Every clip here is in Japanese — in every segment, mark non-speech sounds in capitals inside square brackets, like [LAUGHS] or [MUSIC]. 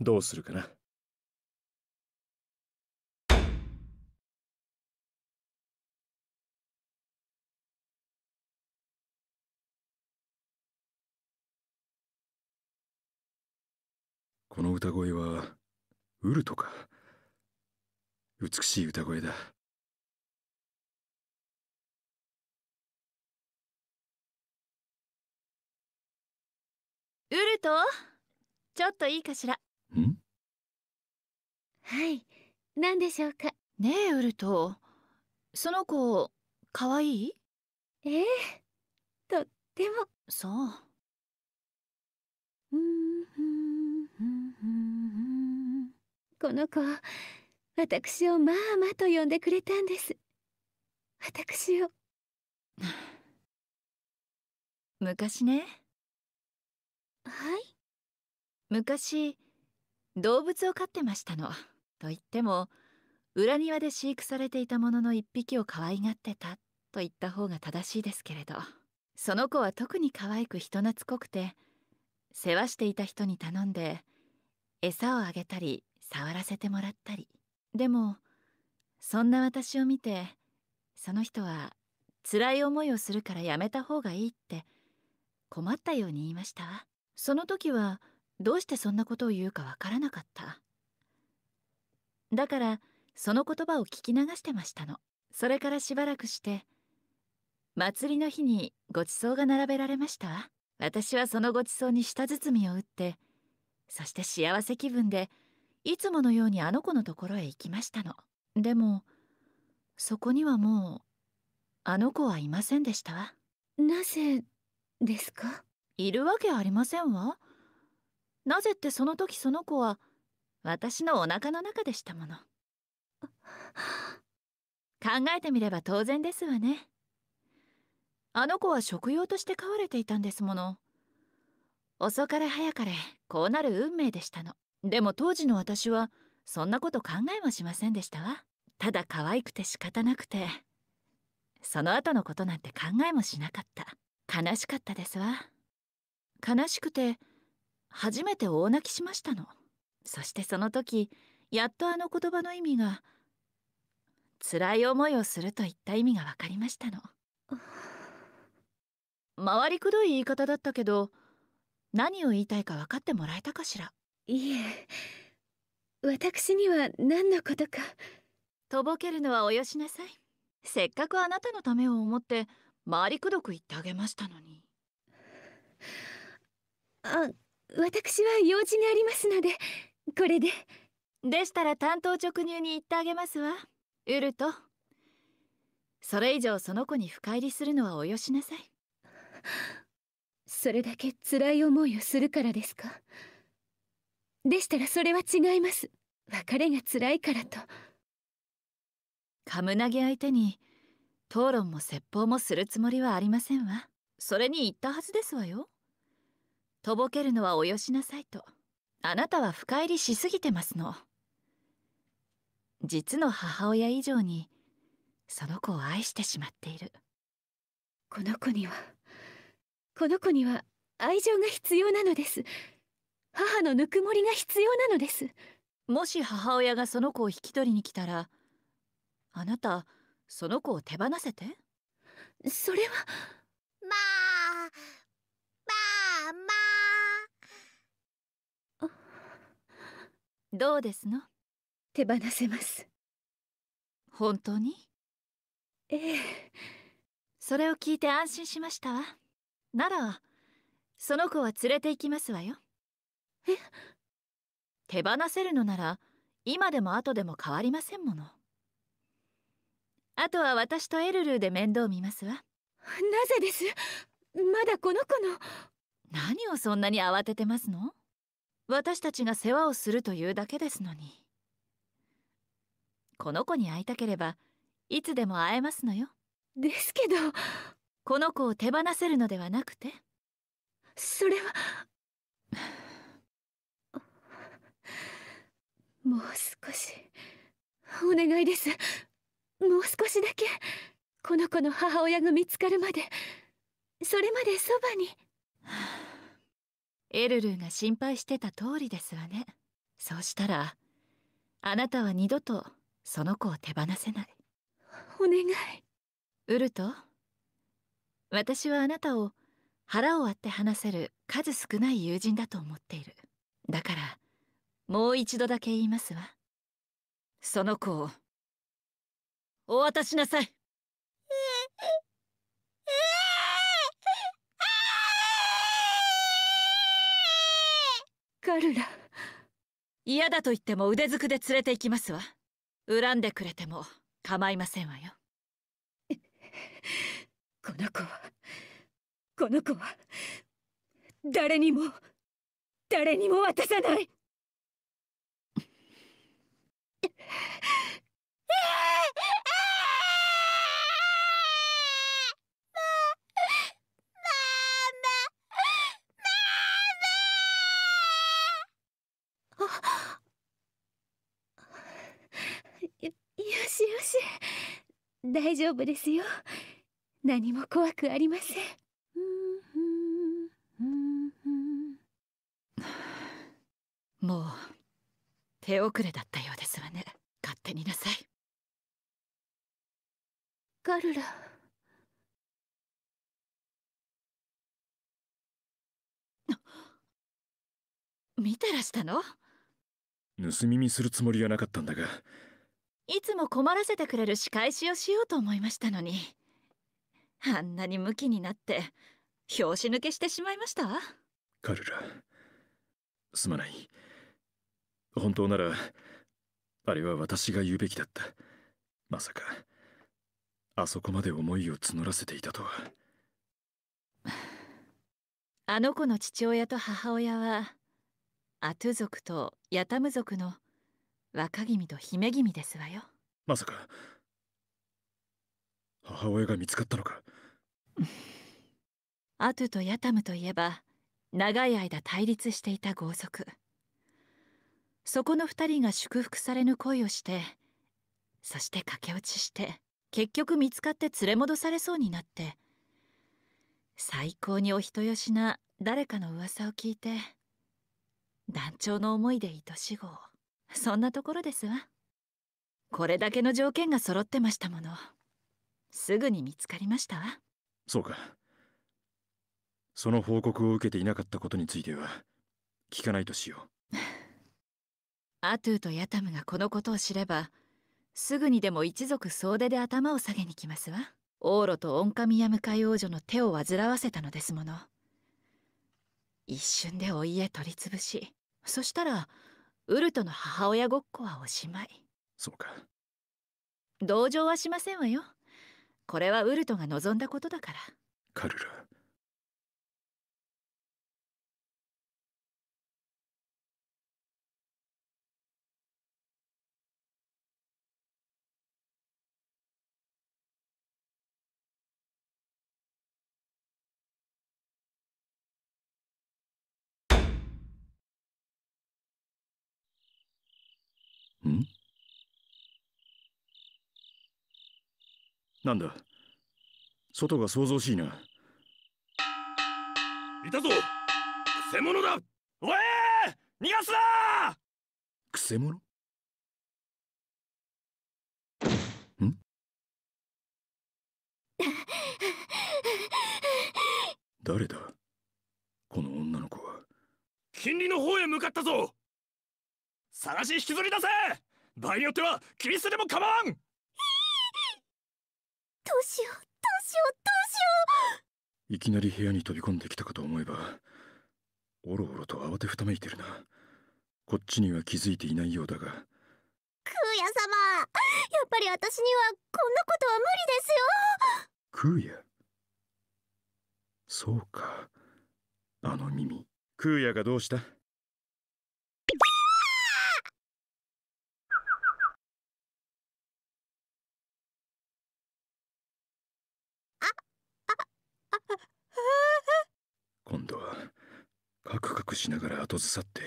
どうするかな。この歌声はウルトか美しい歌声だウルトちょっといいかしらんはい何でしょうかねえウルトその子かわいいええとってもそうこの子私をまあまあと呼んでくれたんです私を [SIGHS] 昔ねはい昔動物を飼ってましたのと言っても裏庭で飼育されていたものの一匹を可愛がってたと言った方が正しいですけれどその子は特に可愛く人懐っこくて世話していた人に頼んで餌をあげたり触らせてもらったりでもそんな私を見てその人は辛い思いをするからやめた方がいいって困ったように言いましたわその時はどうしてそんなことを言うかわからなかっただからその言葉を聞き流してましたのそれからしばらくして祭りの日にごちそうが並べられました私はそのごちそうに舌包みを打ってそして幸せ気分でいつものようにあの子のところへ行きましたのでもそこにはもうあの子はいませんでしたわなぜですかいるわけありませんわなぜってその時その子は私のおなかの中でしたもの考えてみれば当然ですわねあの子は食用として飼われていたんですもの遅かれ早かれこうなる運命でしたのでも当時の私はそんなこと考えもしませんでしたわただ可愛くて仕方なくてその後のことなんて考えもしなかった悲しかったですわ悲しくて初めて大泣きしましたのそしてその時やっとあの言葉の意味が辛い思いをするといった意味が分かりましたの [SIGHS] 回りくどい言い方だったけど何を言いたいか分かってもらえたかしらいえ私には何のことかとぼけるのはおよしなさいせっかくあなたのためを思って回りくどく言ってあげましたのにあ私は用事がありますのでこれででしたら担当直入に行ってあげますわウルトそれ以上その子に深入りするのはおよしなさいそれだけ辛い思いをするからですかでしたらそれは違います別れが辛いからとカムナギ相手に討論も説法もするつもりはありませんわそれに言ったはずですわよとぼけるのはおよしなさいとあなたは深入りしすぎてますの実の母親以上にその子を愛してしまっているこの子にはこの子には愛情が必要なのです母のぬくもりが必要なのですもし母親がその子を引き取りに来たらあなたその子を手放せてそれはまあまあまあどうですの手放せます本当にええそれを聞いて安心しましたわならその子は連れて行きますわよえ手放せるのなら今でも後でも変わりませんものあとは私とエルルーで面倒見ますわなぜですまだこの子の何をそんなに慌ててますの私たちが世話をするというだけですのにこの子に会いたければいつでも会えますのよですけどこの子を手放せるのではなくてそれはもう少しお願いですもう少しだけこの子の母親が見つかるまでそれまでそばに。エルルーが心配してた通りですわねそうしたらあなたは二度とその子を手放せないお願いウルト私はあなたを腹を割って話せる数少ない友人だと思っているだからもう一度だけ言いますわその子をお渡しなさいカルラ嫌だと言っても腕ずくで連れて行きますわ恨んでくれても構いませんわよ [LAUGHS] この子はこの子は誰にも誰にも渡さないええー大丈夫ですよ何も怖くありませんもう手遅れだったようですわね勝手になさいガルラ見てらしたの盗み見するつもりはなかったんだがいつも困らせてくれる仕返しをしようと思いましたのにあんなにムキになって拍子抜けしてしまいましたカルラすまない本当ならあれは私が言うべきだったまさかあそこまで思いを募らせていたとは [SIGHS] あの子の父親と母親はアトゥ族とヤタム族の若君と姫君ですわよまさか母親が見つかったのかアトゥとヤタムといえば長い間対立していた豪族そこの2人が祝福されぬ恋をしてそして駆け落ちして結局見つかって連れ戻されそうになって最高にお人よしな誰かの噂を聞いて団長の思いで愛しごを。そんなところですわこれだけの条件が揃ってましたものすぐに見つかりましたわそうかその報告を受けていなかったことについては聞かないとしよう [LAUGHS] アトゥとヤタムがこのことを知ればすぐにでも一族総出で頭を下げに来ますわー路とオンカミヤムカイ王女の手を煩わせたのですもの一瞬でお家取り潰しそしたらウルトの母親ごっこはおしまいそうか同情はしませんわよこれはウルトが望んだことだからカルラんなんだ外が騒々しいな。いたぞくせ者だおえー、逃がすなくせ者ん誰だこの女の子は近隣の方へ向かったぞ探し引きずり出せ場合によっては切り捨てでも構わんどうしようどうしようどうしよういきなり部屋に飛び込んできたかと思えばおろおろと慌てふためいてるなこっちには気づいていないようだがクーヤ様やっぱり私にはこんなことは無理ですよクーヤそうかあの耳クーヤがどうした今度はカクカクしながら後ずさって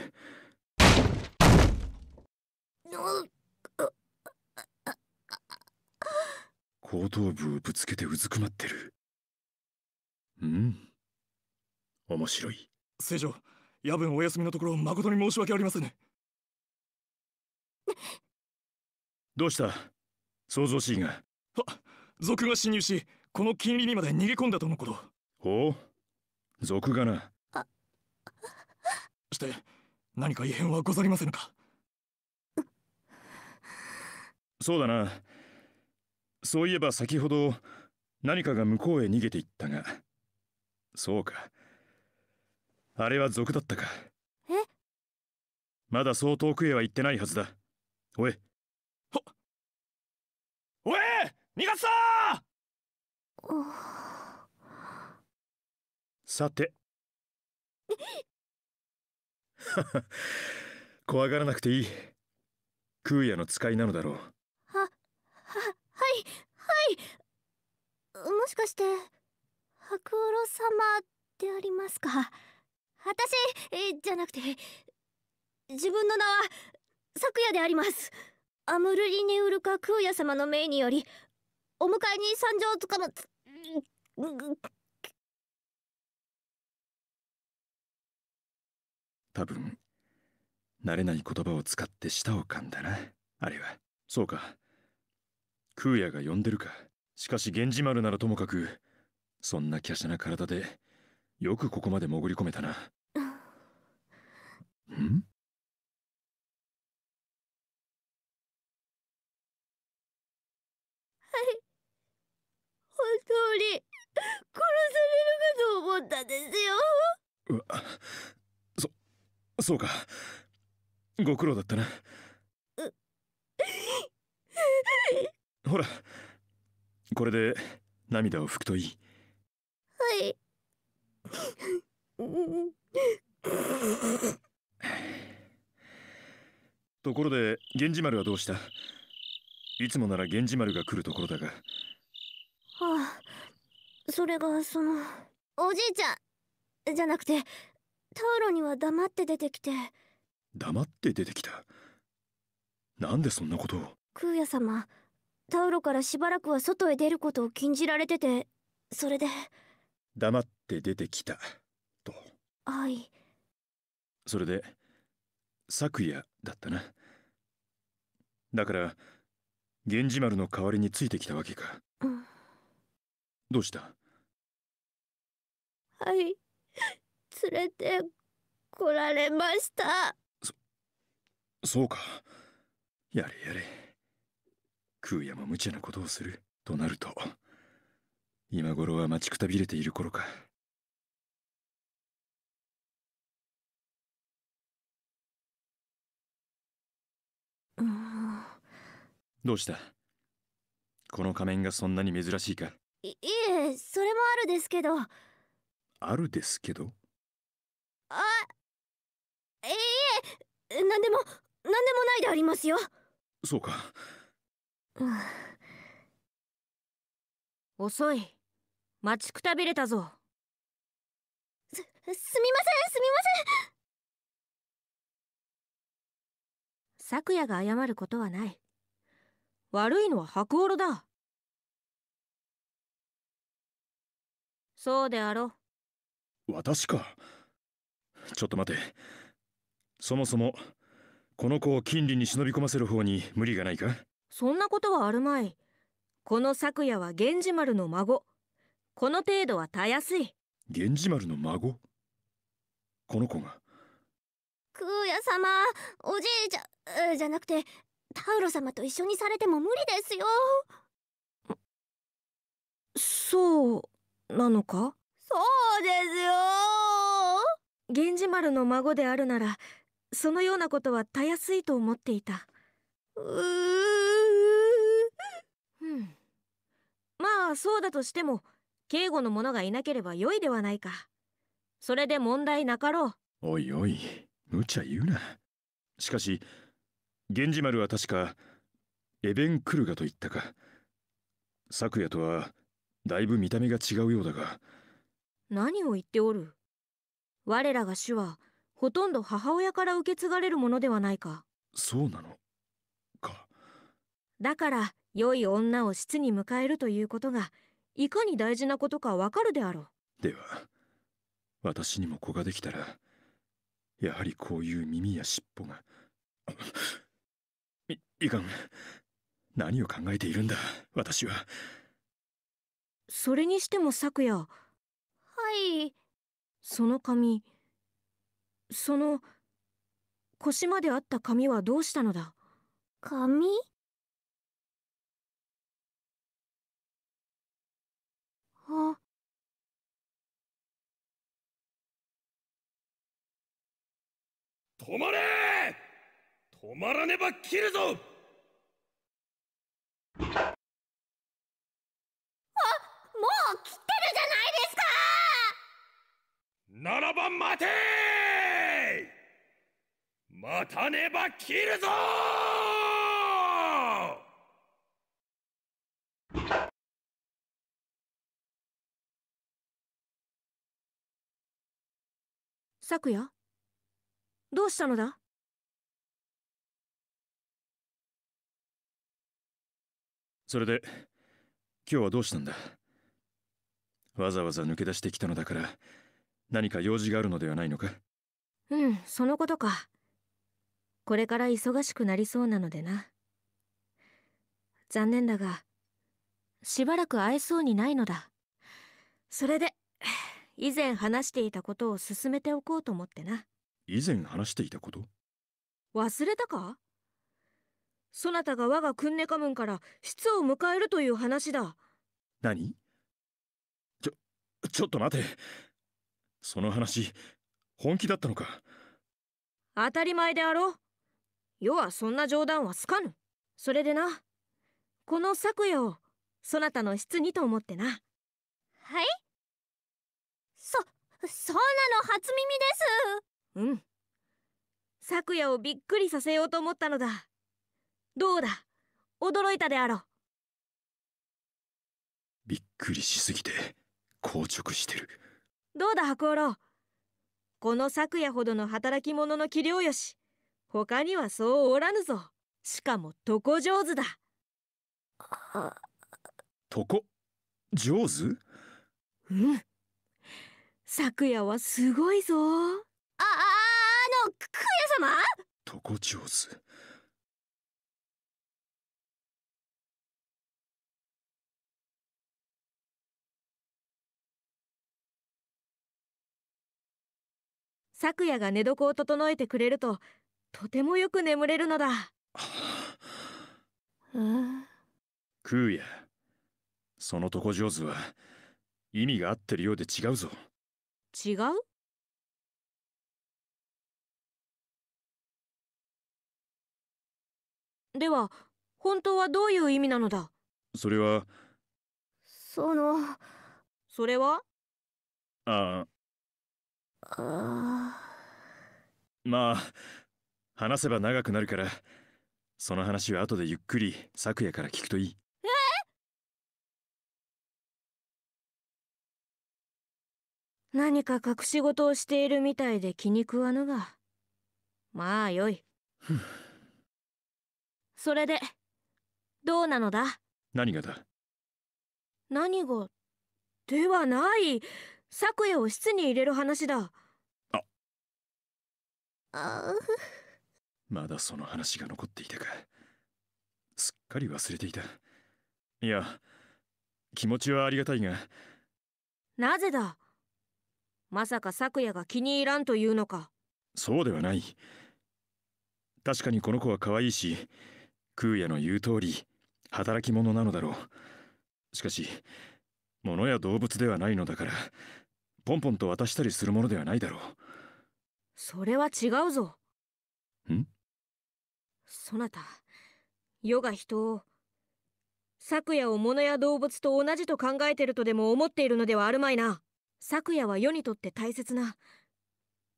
後頭部をぶつけてうずくまってるうん面白い聖女夜分お休みのところ誠に申し訳ありませんどうした想像しいがは賊が侵入しこの金利にまで逃げ込んだとのことほう賊がなして何か異変はござりませぬかそうだなそういえば先ほど何かが向こうへ逃げていったがそうかあれは賊だったかえまだそう遠くへは行ってないはずだおいおい逃がすぞさて [LAUGHS] 怖がらなくていい空也の使いなのだろうはははいはいもしかして白オロ様でありますか私じゃなくて自分の名は昨夜でありますアムルリネウルカ空也様の命によりお迎えに参上つかまつ多分慣れない言葉を使って舌を噛んだなあれはそうか空也が呼んでるかしかし源氏丸ならともかくそんな華奢な体でよくここまで潜り込めたなんはい本当に殺されるかと思ったんですよそうかご苦労だったな [LAUGHS] ほらこれで涙を拭くといいはい [LAUGHS] ところで源氏丸はどうしたいつもなら源氏丸が来るところだがはあそれがそのおじいちゃんじゃなくてタオロには黙って出てきて黙って出てきたなんでそんなことを空也様タオロからしばらくは外へ出ることを禁じられててそれで黙って出てきたとはいそれで昨夜だったなだから源氏丸の代わりについてきたわけか、うん、どうしたはい連れて来られましたそそうかやれやれ空也も無茶なことをするとなると今頃は待ちくたびれている頃かどうしたこの仮面がそんなに珍しいかいいえそれもあるですけどあるですけどあええ何でも何でもないでありますよそうか、遅い待ちくたびれたぞすすみませんすみません昨夜が謝ることはない悪いのは白オロだそうであろう私かちょっと待てそもそもこの子を金利に忍び込ませる方に無理がないかそんなことはあるまいこの昨夜は源氏丸の孫この程度はたやすい源氏丸の孫この子が空也様おじいちゃんじゃなくてタウロ様と一緒にされても無理ですよそうなのかそうですよ源氏丸の孫であるならそのようなことはたやすいと思っていたううんまあそうだとしても警護の者がいなければよいではないかそれで問題なかろうおいおい無茶言うなしかし源氏丸は確かエベン・クルガと言ったか昨夜とはだいぶ見た目が違うようだが何を言っておる我らが主はほとんど母親から受け継がれるものではないかそうなのかだから良い女を質に迎えるということがいかに大事なことかわかるであろうでは私にも子ができたらやはりこういう耳や尻尾が [LAUGHS] いいかん何を考えているんだ私はそれにしても昨夜はいその髪その腰まであった髪はどうしたのだ髪あ止まれ止まらねば切るぞあもう来たならば待て待たねば切るぞ昨夜どうしたのだそれで今日はどうしたんだわざわざ抜け出してきたのだから何か用事があるのではないのかうんそのことかこれから忙しくなりそうなのでな残念だがしばらく会えそうにないのだそれで以前話していたことを進めておこうと思ってな以前話していたこと忘れたかそなたが我がクンネカムンから室を迎えるという話だ何ちょちょっと待てその話本気だったのか当たり前であろう世はそんな冗談はつかぬそれでなこの昨夜をそなたの質にと思ってなはいそそんなの初耳ですうん昨夜をびっくりさせようと思ったのだどうだ驚いたであろうびっくりしすぎて硬直してる。どうだ白狼この昨夜ほどの働き者の器量よし他にはそうおらぬぞしかも床上手だとこ、上手うん昨夜はすごいぞあああのクエ様床上手昨夜が寝床を整えてくれるととてもよく眠れるのだ。空也その床上手は意味が合ってるようで違うぞ違うでは本当はどういう意味なのだそれはそのそれはああまあ話せば長くなるからその話は後でゆっくり昨夜から聞くといいえ何か隠し事をしているみたいで気に食わぬがまあよいそれでどうなのだ何がだ何がではない作夜を室に入れる話だああまだその話が残っていたかすっかり忘れていたいや気持ちはありがたいがなぜだまさか昨夜が気に入らんというのかそうではない確かにこの子は可愛いし空也の言う通り働き者なのだろうしかし物や動物ではないのだからポンポンと渡したりするものではないだろうそれは違うぞんそなた世が人を昨夜を物や動物と同じと考えてるとでも思っているのではあるまいな昨夜は世にとって大切な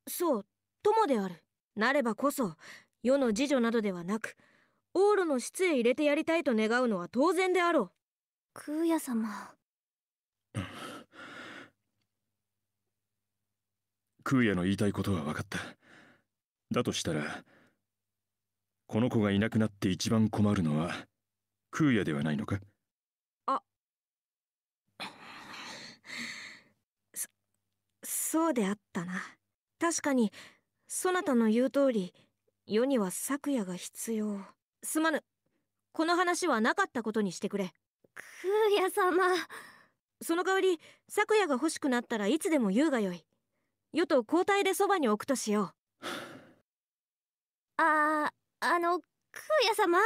そう友であるなればこそ世の侍女などではなく往路の室へ入れてやりたいと願うのは当然であろう空也様空也の言いたいことは分かっただとしたらこの子がいなくなって一番困るのは空也ではないのかあそそうであったな確かにそなたの言う通り世には昨夜が必要すまぬこの話はなかったことにしてくれ空也様その代わり昨夜が欲しくなったらいつでも言うがよいよと交代でそばに置くとしよう [SIGHS] あーあの空也様いっ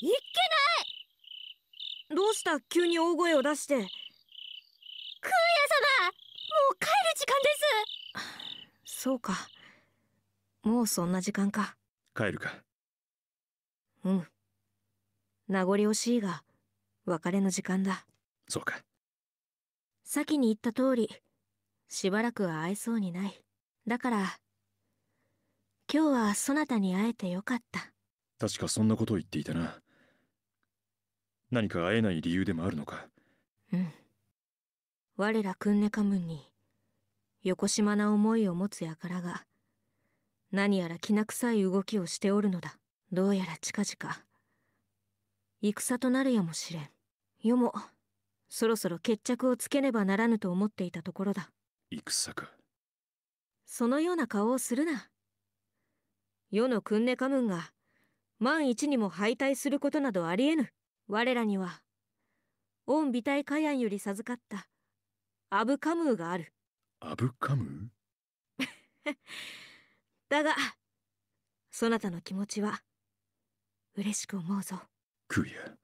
けないどうした急に大声を出して空也様もう帰る時間ですそうかもうそんな時間か帰るかうん名残惜しいが別れの時間だそうか先に言った通りしばらくは会えそうにないだから今日はそなたに会えてよかった確かそんなことを言っていたな何か会えない理由でもあるのかうん我らクンネカムンに横島な思いを持つ輩が何やらきな臭い動きをしておるのだどうやら近々戦となるやもしれんよもそろそろ決着をつけねばならぬと思っていたところだ戦かそのような顔をするな世のクンネカムンが万一にも敗退することなどありえぬ我らには御美体カヤンより授かったアブカムーがあるアブカムー [LAUGHS] だがそなたの気持ちは嬉しく思うぞクリア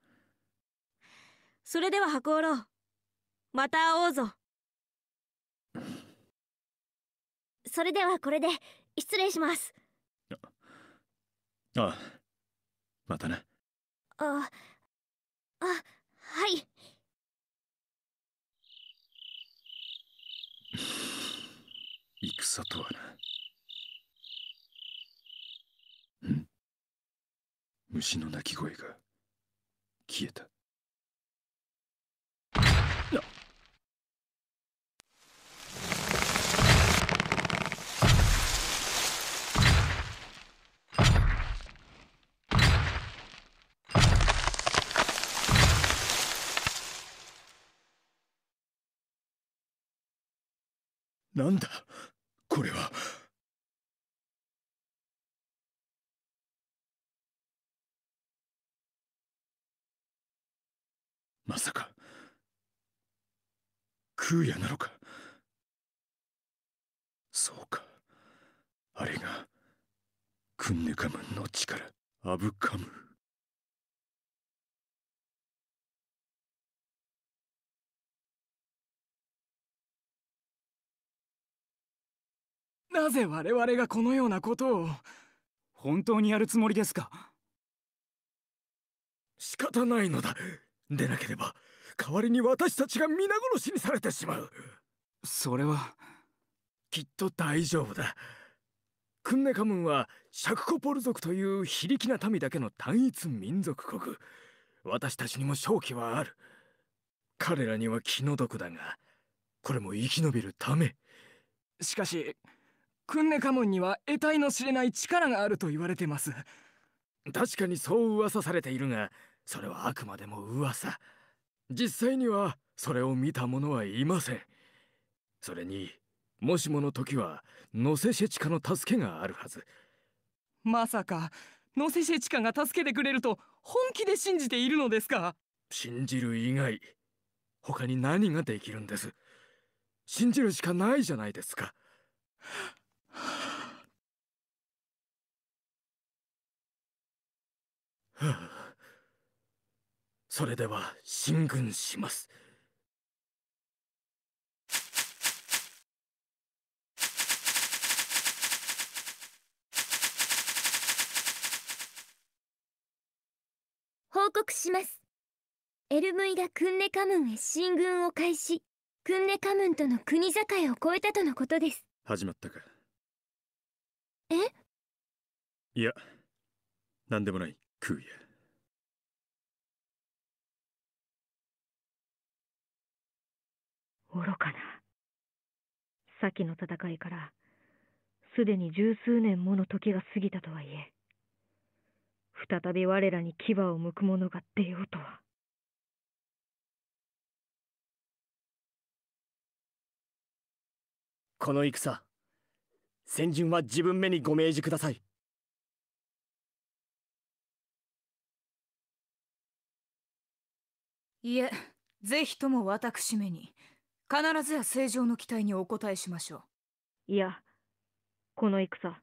それでは箱おろうまた会おうぞそれではこれで失礼しますああまたなああはい戦とはな虫の鳴き声が消えたなんだこれは。まさか空也なのかそうかあれがクンネカムンの力アブカムなぜ我々がこのようなことを本当にやるつもりですか仕方ないのだでなければ代わりに私たちが皆殺しにされてしまうそれはきっと大丈夫だクンネカムンはシャクコポル族という非力な民だけの単一民族国私たちにも勝機はある彼らには気の毒だがこれも生き延びるためしかしクンネカモンには得体の知れない力があると言われてます確かにそう噂されているがそれはあくまでも噂実際にはそれを見た者はいませんそれにもしもの時はノセシェチカの助けがあるはずまさかノセシェチカが助けてくれると本気で信じているのですか信じる以外他に何ができるんです信じるしかないじゃないですかそれでは進軍します。報告します。エルムイがクンネカムンへ進軍を開始。クンネカムンとの国境を越えたとのことです。始まったか。えいや何でもないクーヤ愚かな先の戦いからすでに十数年もの時が過ぎたとはいえ再び我らに牙を向く者が出ようとは。この戦先陣は自分目にご明示くださいいえぜひとも私めに必ずや正常の期待にお応えしましょういやこの戦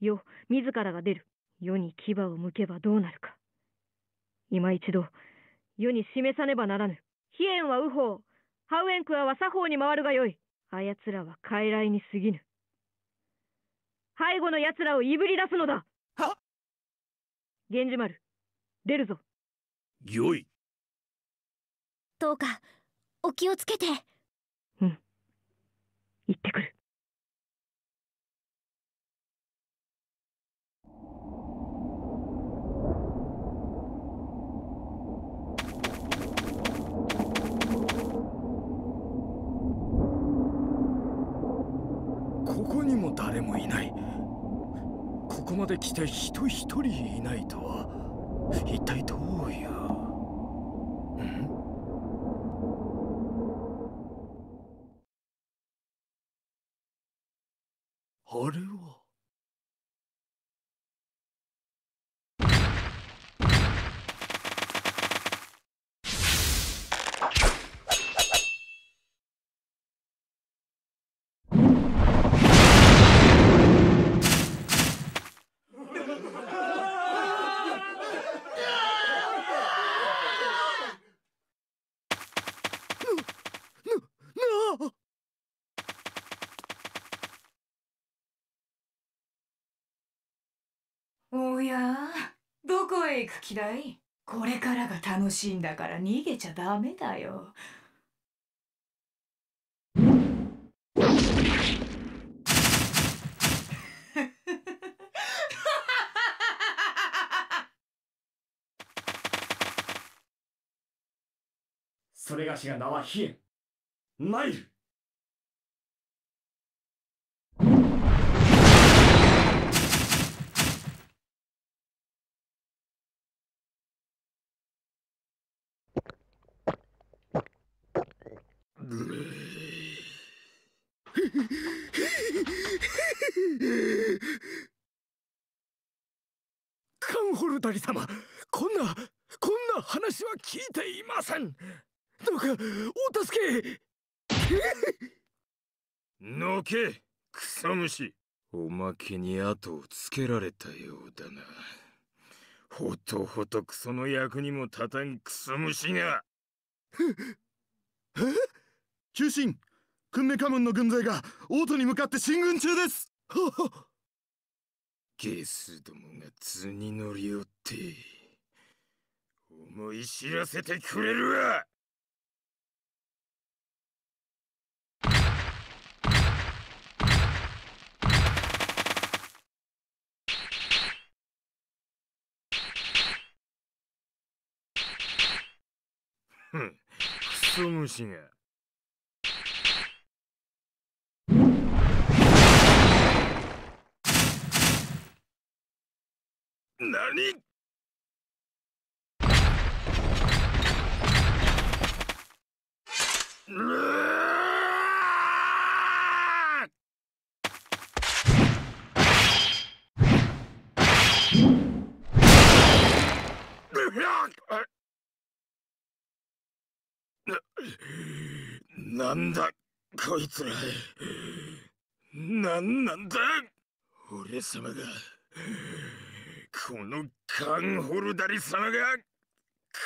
よ自らが出る世に牙を向けばどうなるか今一度世に示さねばならぬ飛燕は右方ハウエンクは左方に回るがよいあやつらは傀儡に過ぎぬ背後の奴らをいぶり出すのだは源氏丸出るぞよいどうかお気をつけてうん行ってくるまで来て人一人いないとは一体どういうこへ行く気だいこれからが楽しいんだから逃げちゃダメだよ。[LAUGHS] それがしが名はヒエンナイル谷様こんなこんな話は聞いていませんどうかお助けのけク草虫おまけに後をつけられたようだなほとほとクソの役にも立たんクソ虫がえ中心訓明家門の軍勢が王都に向かって進軍中ですははゲスどもが図に乗りおって思い知らせてくれるわふんクソ虫が。何なんだこいつらなんなんだ俺様がこのカンホルダリ様がク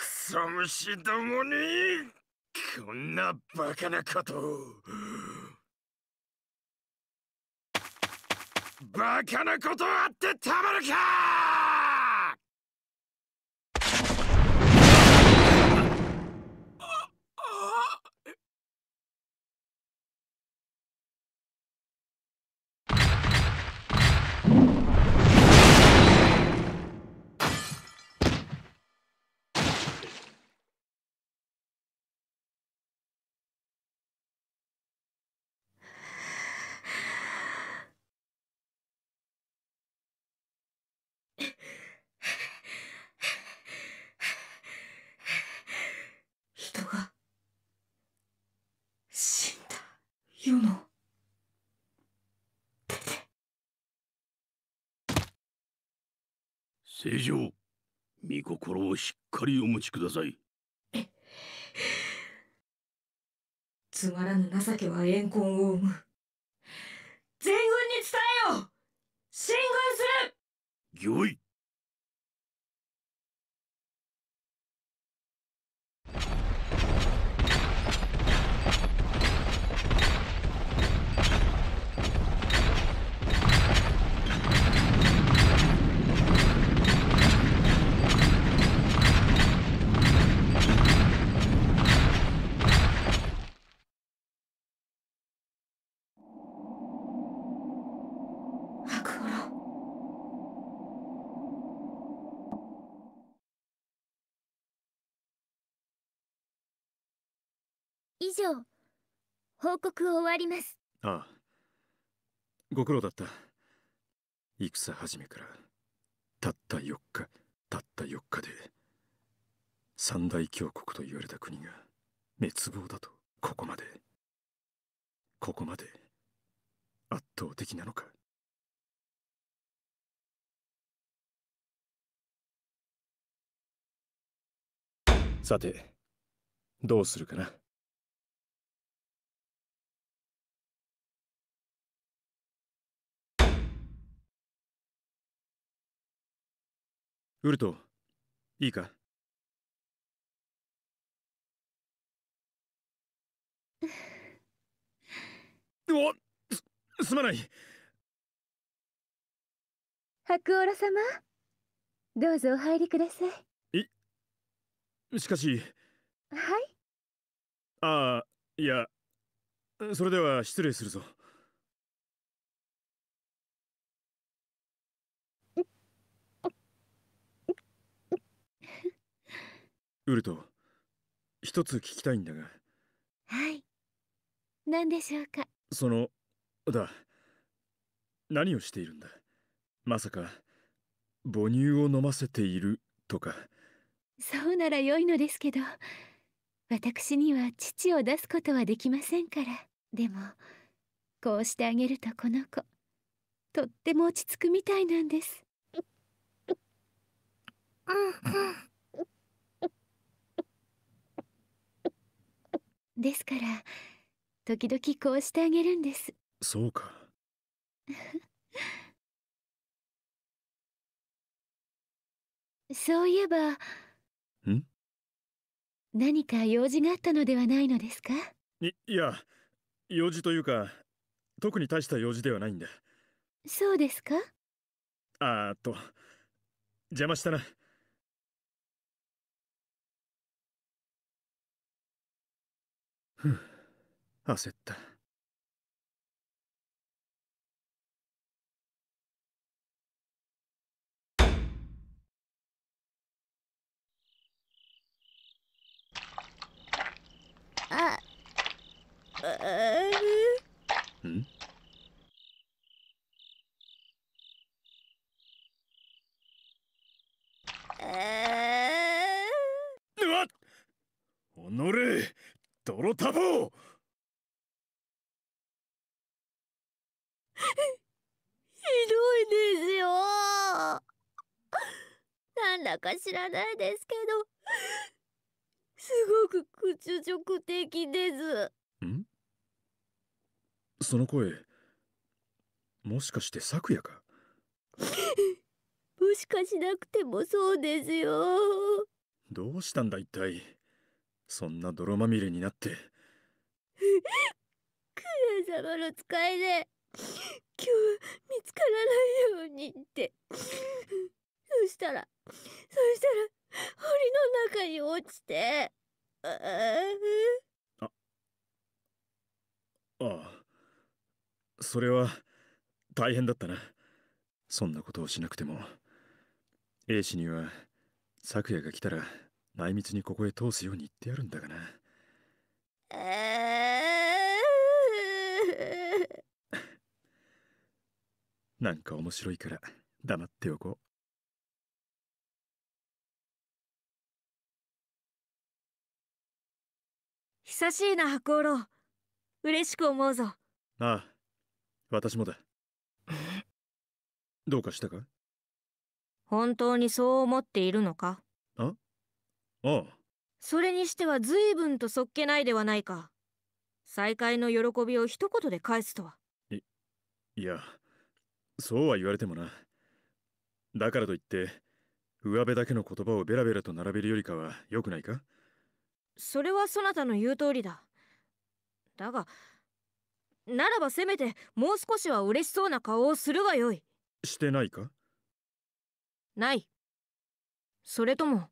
ソ虫どもにこんなバカなことをバカなことあってたまるか正常見心をしっかりお持ちください [LAUGHS] つまらぬ情けは怨恨を生む全軍に伝えよ進軍する御意以上報告を終わりますああご苦労だった戦始めからたった4日たった4日で三大強国と言われた国が滅亡だとここまでここまで圧倒的なのかさてどうするかなウルトいいか [LAUGHS] おすすまない白オラ様どうぞお入りくださいいしかしはいああいやそれでは失礼するぞウルト一つ聞きたいんだがはい何でしょうかそのだ何をしているんだまさか母乳を飲ませているとかそうなら良いのですけど私には父を出すことはできませんからでもこうしてあげるとこの子とっても落ち着くみたいなんです。うんうんですから時々こうしてあげるんですそうか [LAUGHS] そういえばん何か用事があったのではないのですかいや用事というか特に大した用事ではないんだそうですかあーっと邪魔したな焦った。うわっ、泥タボ。ひどいですよなんだか知らないですけどすごく屈辱的ですんその声もしかして昨夜かもしかしなくてもそうですよどうしたんだ一体そんな泥まみれになって [LAUGHS] クエ様の使いで今日は見つからないようにってそしたらそしたら堀の中に落ちてあああそれは大変だったなそんなことをしなくても A 氏には昨夜が来たら内密にここへ通すように言ってやるんだがなえーなんか面白いから黙っておこう。久しいな白狼嬉しく思うぞああ私もだ [LAUGHS] どうかしたか本当にそう思っているのかあああそれにしては随分とそっけないではないか再会の喜びを一言で返すとはいいやそうは言われてもなだからといって上辺だけの言葉をベラベラと並べるよりかは良くないかそれはそなたの言う通りだだがならばせめてもう少しは嬉しそうな顔をするがよいしてないかないそれとも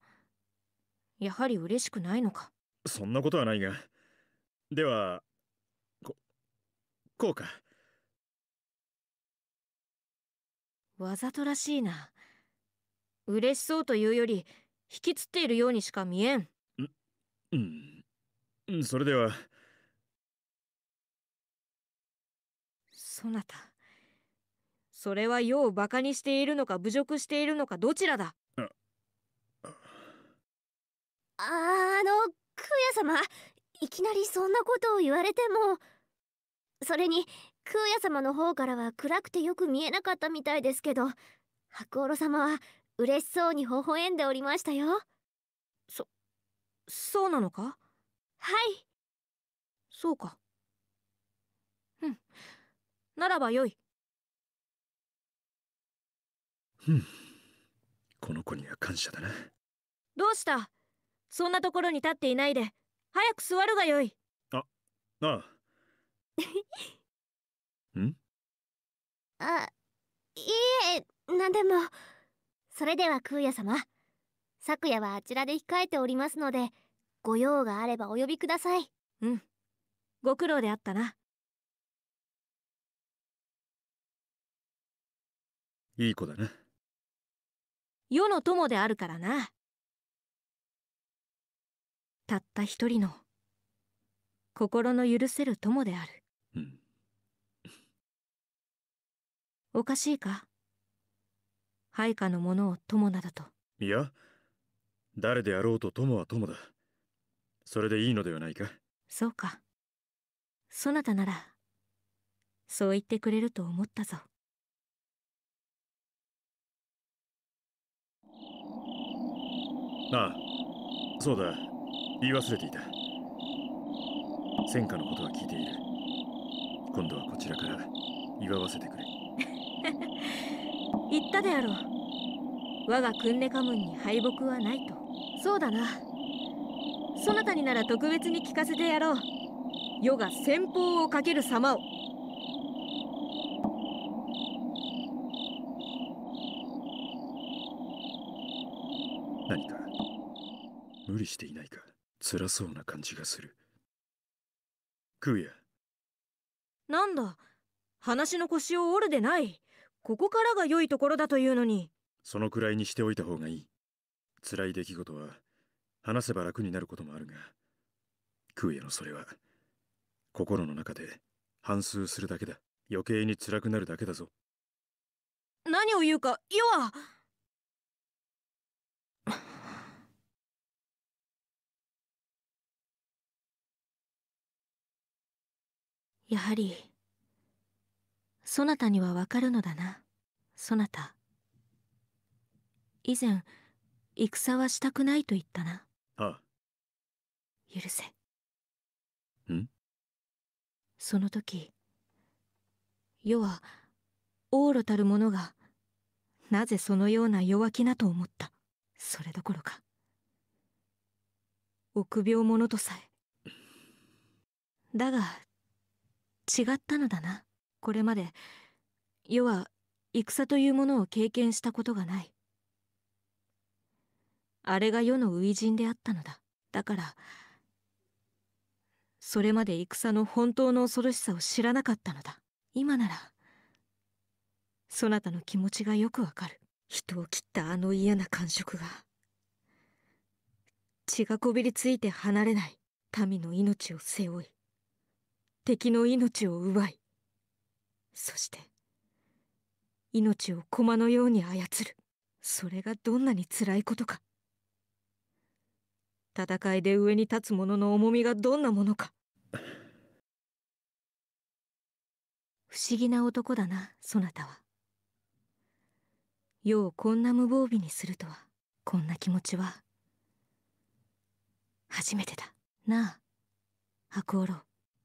やはり嬉しくないのかそんなことはないがではここうかわざとらしいな嬉しそうというより引きつっているようにしか見えんうんそれではそなたそれは世を馬鹿にしているのか侮辱しているのかどちらだああのクヤ様いきなりそんなことを言われてもそれに空也様の方からは暗くてよく見えなかったみたいですけど白オロ様は嬉しそうに微笑んでおりましたよそそうなのかはいそうかうんならばよいふんこの子には感謝だなどうしたそんなところに立っていないで早く座るがよいあああ [LAUGHS] あ、いえ、何でも。それでは空也様、昨夜はあちらで控えておりますので、ご用があればお呼びください。うん。ご苦労であったな。いい子だな。世の友であるからな。たった一人の心の許せる友である。うんおかしいか配下の者を友などと。いや、誰であろうと友は友だ。それでいいのではないか。そうか。そなたなら、そう言ってくれると思ったぞ。ああ、そうだ。言い忘れていた。戦火のことは聞いている。今度はこちらから祝わせてくれ。言ったであろう我がクンネカムンに敗北はないとそうだなそなたになら特別に聞かせてやろう世が先方をかける様を何か無理していないか辛そうな感じがするクーヤなんだ話の腰を折るでないここからが良いところだというのにそのくらいにしておいた方がいい辛い出来事は話せば楽になることもあるがクウエのそれは心の中で反芻するだけだ余計に辛くなるだけだぞ何を言うか要はやはりそなたにはわかるのだなそなた以前戦はしたくないと言ったなああ許せんその時世は往路たる者がなぜそのような弱気なと思ったそれどころか臆病者とさえだが違ったのだなこれまで世は戦というものを経験したことがないあれが世の初陣であったのだだからそれまで戦の本当の恐ろしさを知らなかったのだ今ならそなたの気持ちがよくわかる人を切ったあの嫌な感触が血がこびりついて離れない民の命を背負い敵の命を奪いそして命を駒のように操るそれがどんなに辛いことか戦いで上に立つ者の重みがどんなものか不思議な男だなそなたはようこんな無防備にするとはこんな気持ちは初めてだなあ白オ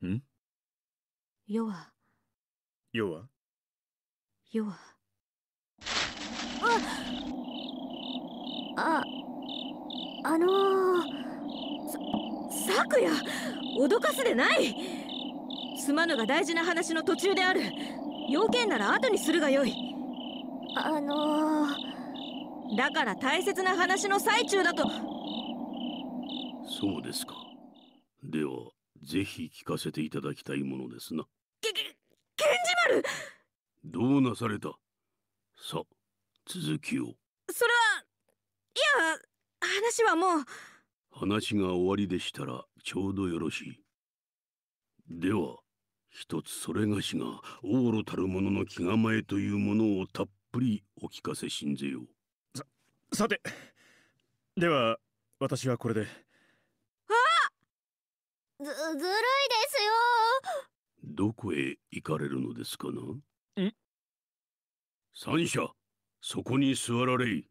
うん世は要はあはああのー、さ昨夜脅かすでないすまぬが大事な話の途中である要件なら後にするがよいあのー、だから大切な話の最中だとそうですかではぜひ聞かせていただきたいものですなるどうなされたさ続きをそれはいや話はもう話が終わりでしたらちょうどよろしいでは一つそれがしが往路たる者の気構えというものをたっぷりお聞かせしんぜよささてでは私はこれであずずるいですよどこへ行かれるのですかなん三者、そこに座られい。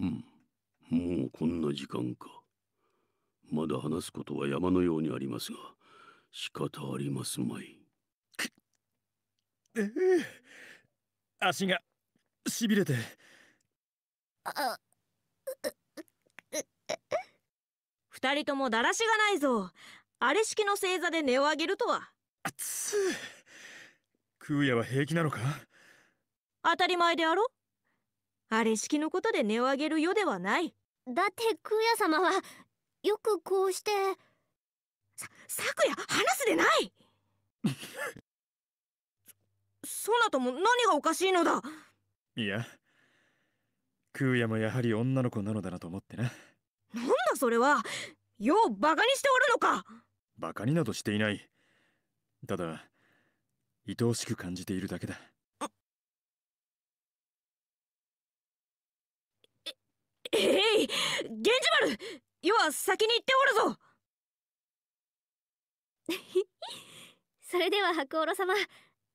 うん、もうこんな時間か。まだ話すことは山のようにありますが、仕方ありますまい。ええ足がしびれて。あ、二人ともだらしがないぞあれ式の星座で値を上げるとはあつーヤは平気なのか当たり前であろあれ式のことで値を上げる世ではないだって空也様はよくこうしてさ昨夜話すでない [LAUGHS] そなたも何がおかしいのだいや空也もやはり女の子なのだなと思ってななんだそれはようバカにしておるのかバカになどしていないただ愛おしく感じているだけだええい源氏丸余は先に行っておるぞ [LAUGHS] それでは白オロ様失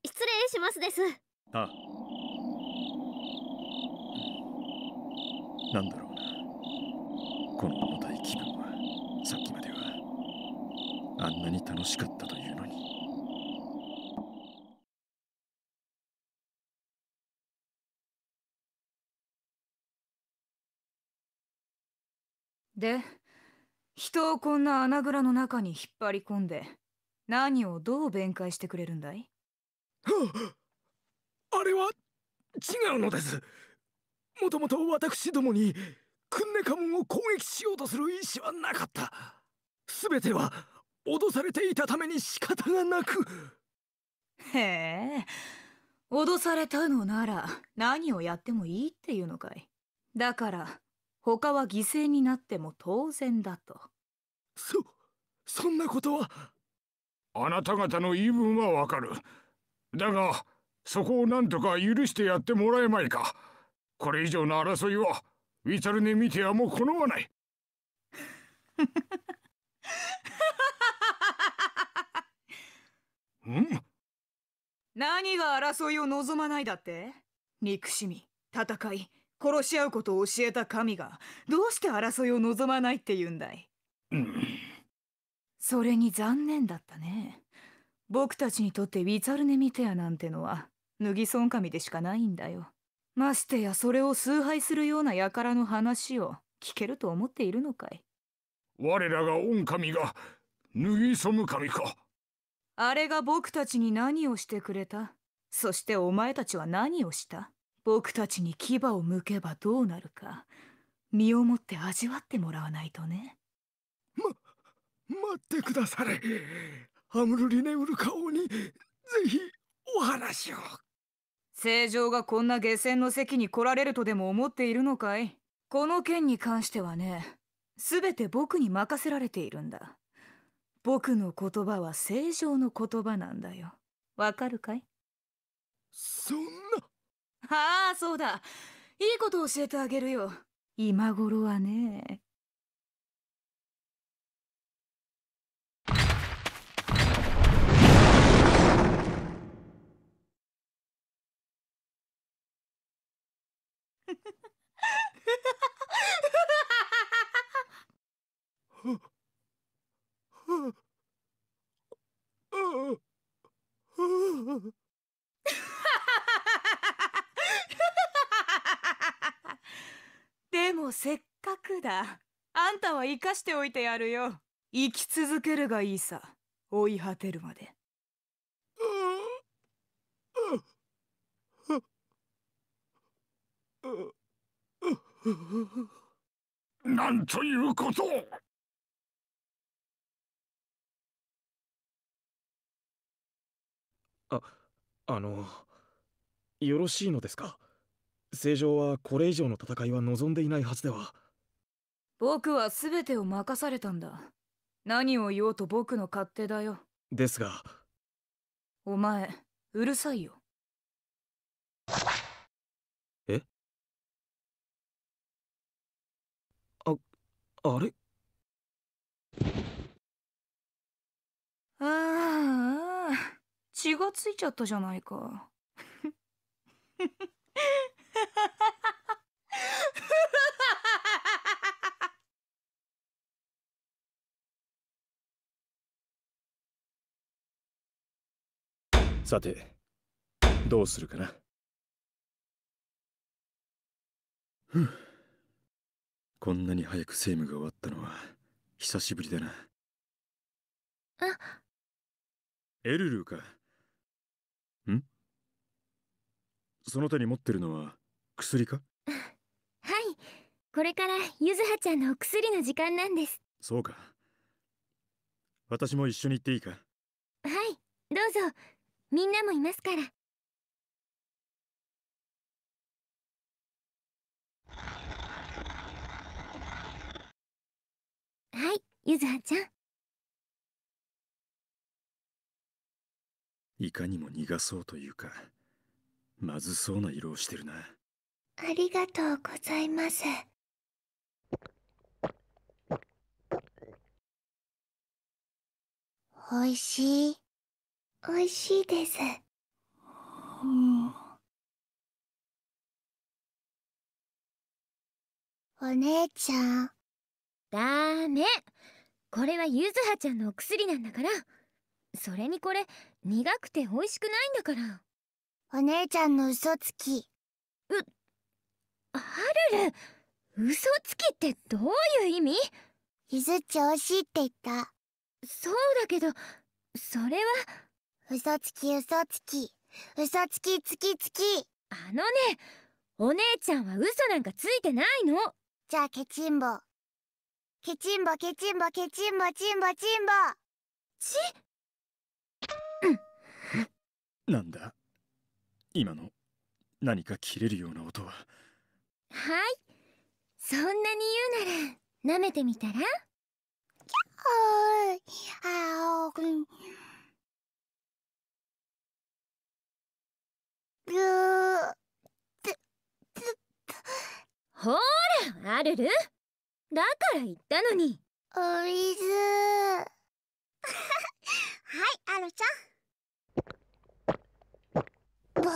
礼しますですああなんだろうあんなに楽しかったというのに。で人をこんな穴蔵の中に引っ張り込んで何をどう弁解してくれるんだい、あ、あれは違うのですもともと私どもにクンネカモンを攻撃しようとする意思はなかったすべては脅されていたために仕方がなくへえ脅されたのなら何をやってもいいっていうのかいだから他は犠牲になっても当然だとそそんなことはあなた方の言い分はわかるだがそこを何とか許してやってもらえまいかこれ以上の争いはウィチルネ・ミティアも好まない [LAUGHS] ん何が争いを望まないだって憎しみ戦い殺し合うことを教えた神がどうして争いを望まないって言うんだい、うん、それに残念だったね僕たちにとってウィザルネ・ミテアなんてのは脱ぎ損神でしかないんだよましてやそれを崇拝するような輩の話を聞けると思っているのかい我らが御神が脱ぎ染む神かあれが僕たちに何をしてくれたそしてお前たちは何をした僕たちに牙を向けばどうなるか身をもって味わってもらわないとねま待ってくだされハムルリネウルカ王にぜひお話を正常がこんな下船の席に来られるとでも思っているのかいこの件に関してはね全て僕に任せられているんだ僕の言葉は正常の言葉なんだよわかるかいそんなああそうだいいこと教えてあげるよ今頃はねフフフフ。[LAUGHS] だあんたは生かしておいてやるよ生き続けるがいいさ追い果てるまでなんということああのよろしいのですか正常はこれ以上の戦いは望んでいないはずでは。僕は全てを任されたんだ何を言おうと僕の勝手だよですがお前うるさいよえああれああ血がついちゃったじゃないか [LAUGHS] さてどうするかなふうこんなに早く政務が終わったのは久しぶりだなあエルルーかんその手に持ってるのは薬か [LAUGHS] はいこれからゆずはちゃんのお薬の時間なんですそうか私も一緒に行っていいかはいどうぞみんなもいますから。はい、ゆずはちゃん。いかにも逃がそうというか、まずそうな色をしてるな。ありがとうございます。おいしい。美味しいですお姉ちゃんダメこれはゆずはちゃんのお薬なんだからそれにこれ苦くて美味しくないんだからお姉ちゃんの嘘つきうはるる嘘つきってどういう意味ゆずっち美味しいって言ったそうだけどそれは嘘つき嘘つき嘘つきつきつきあのねお姉ちゃんは嘘なんかついてないのじゃあケチンボケチンボケチンボケチンボチンボチンボチなんだ今の何か切れるような音ははいそんなに言うなら舐めてみたらあーあーぐーつつほーらアルルだから言ったのにお水 [LAUGHS] はいアルちゃん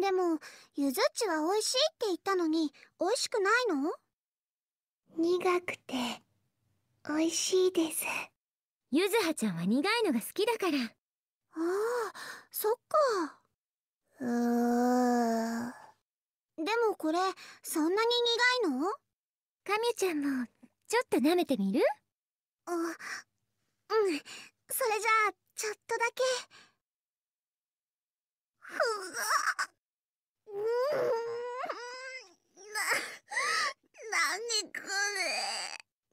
でもゆずっちは美味しいって言ったのに美味しくないの苦くて美味しいですゆずはちゃんは苦いのが好きだからああそっかうんでもこれそんなに苦いのカミュちゃんもちょっと舐めてみるあうんそれじゃあちょっとだけふわうんな何こ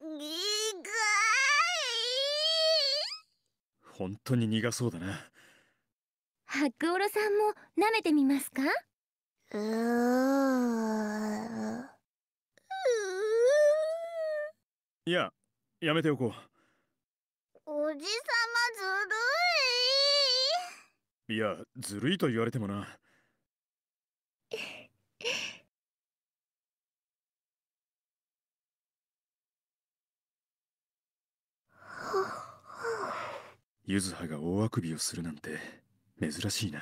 れ苦い本当に苦そうだなハックオロさんも舐めてみますかうーいややめておこうおじさまずるいいやずるいと言われてもな [LAUGHS] ゆずはが大あくびをするなんて。珍しいな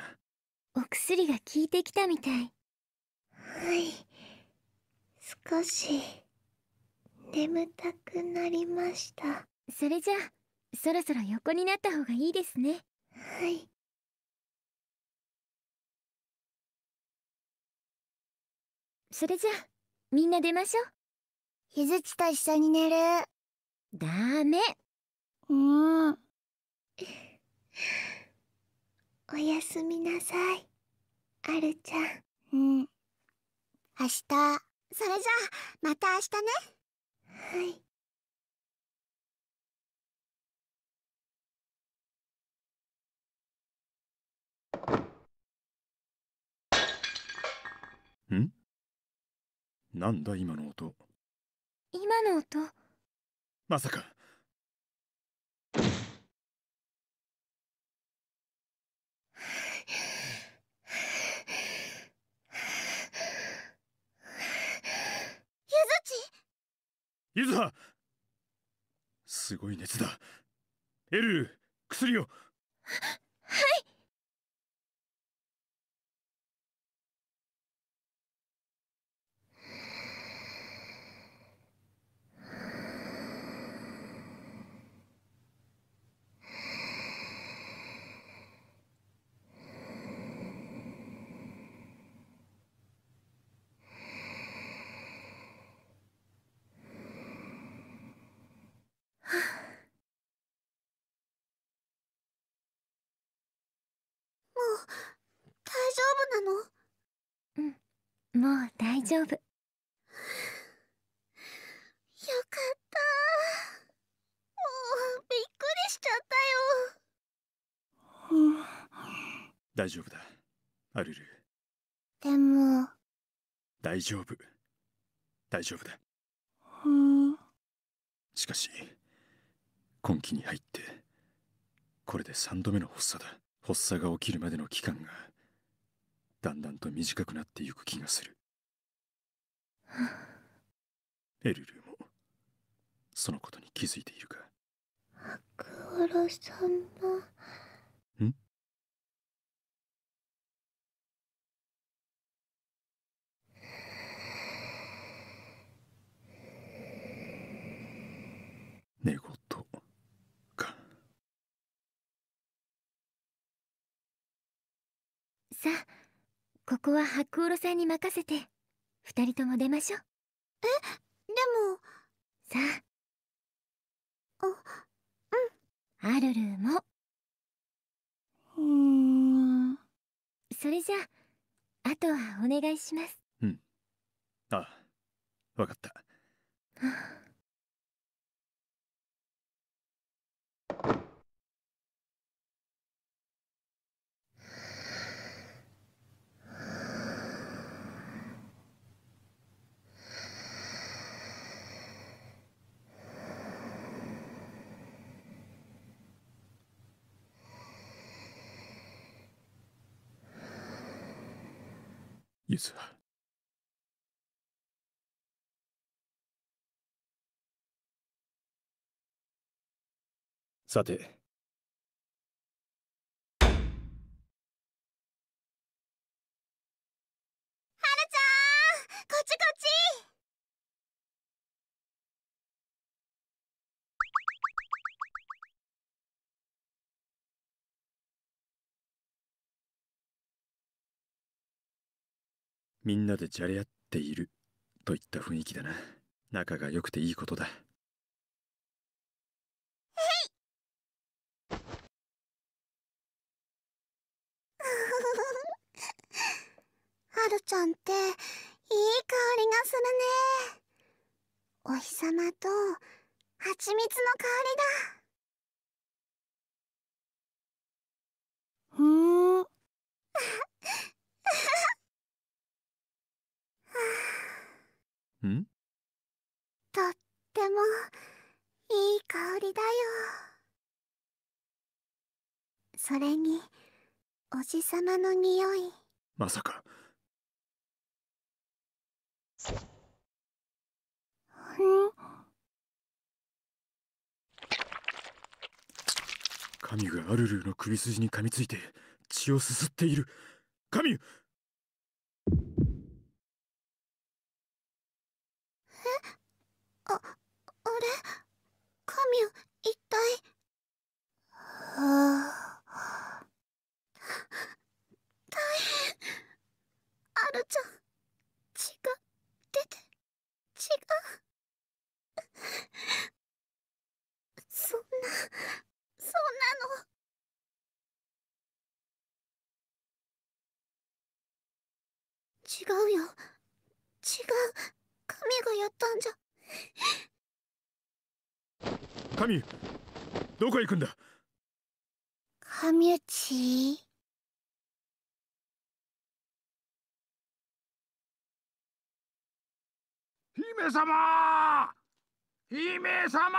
お薬が効いてきたみたいはい少し眠たくなりましたそれじゃあそろそろ横になった方がいいですねはいそれじゃあみんな出ましょうゆずちと一緒に寝るダメうんおやすみなさいあるちゃんうん明日それじゃあまた明日ねはいんなんだ今の音今の音まさかゆずはすごい熱だエル薬をなのうんもう大丈夫よかったもうびっくりしちゃったよ、大丈夫だアルルでも大丈夫大丈夫だ、しかし今期に入ってこれで3度目の発作だ発作が起きるまでの期間がだんだんと短くなってゆく気がするエルルもそのことに気づいているかアラさんだん寝言かさあここは白ロさんに任せて2人とも出ましょうえでもさああうんアルルもうんそれじゃああとはお願いしますうんああ分かったさて。はるちゃんこっちこっちみんなでじゃれ合っているといった雰囲気だな仲が良くていいことだはるちゃんっていい香りがするねお日様と蜂蜜の香りだふん [LAUGHS] んとってもいい香りだよそれにおじさまの匂いまさか神がアルルーの首筋に噛みついて血をすすっている神れカミュ一体はあ大変アルちゃん血が出て血がそんなそんなの違うよ違う神がやったんじゃ神どこへ行くんだ神内姫様姫様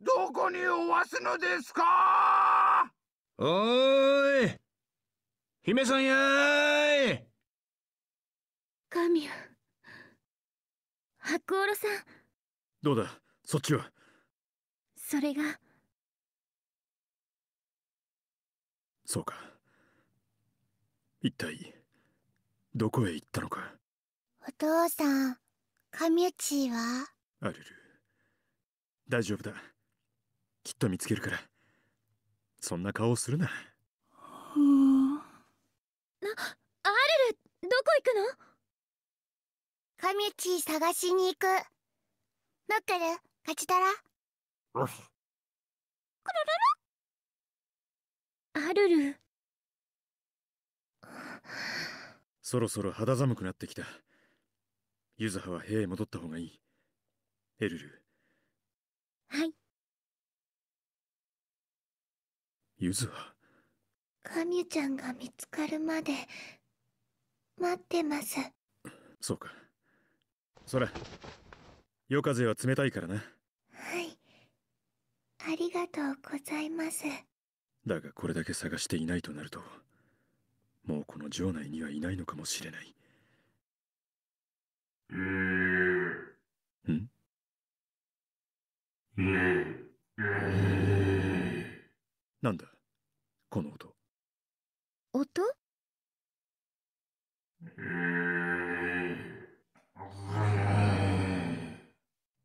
どこにおわすのですかおーい姫さんやーい神谷白オロさんどうだそっちはそれがそうか一体どこへ行ったのかお父さん神内はあるる大丈夫だきっと見つけるからそんな顔をするなうんなアルルどこ行くの神内探しに行くムックル勝ちだらコロロロアルルそろそろ肌寒くなってきたユズハは部屋へ戻った方がいいエルルはいユズハカミュちゃんが見つかるまで待ってますそうかそれ夜風は冷たいからなはいありがとうございますだがこれだけ探していないとなるともうこの城内にはいないのかもしれないうんなんだこの音音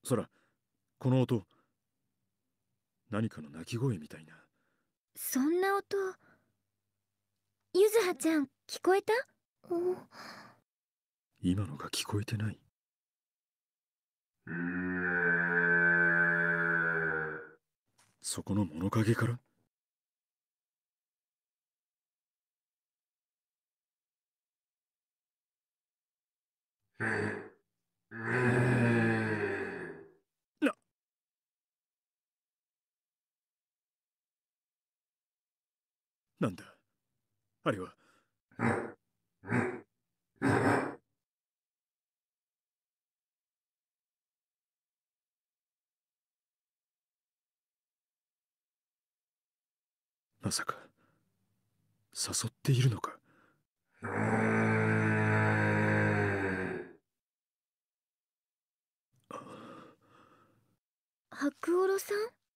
そらこの音何かの鳴き声みたいなそんな音ゆずはちゃん聞こえた今のが聞こえてないそこの物陰からえなんだあれは。まさか、誘っているのか。白オロさん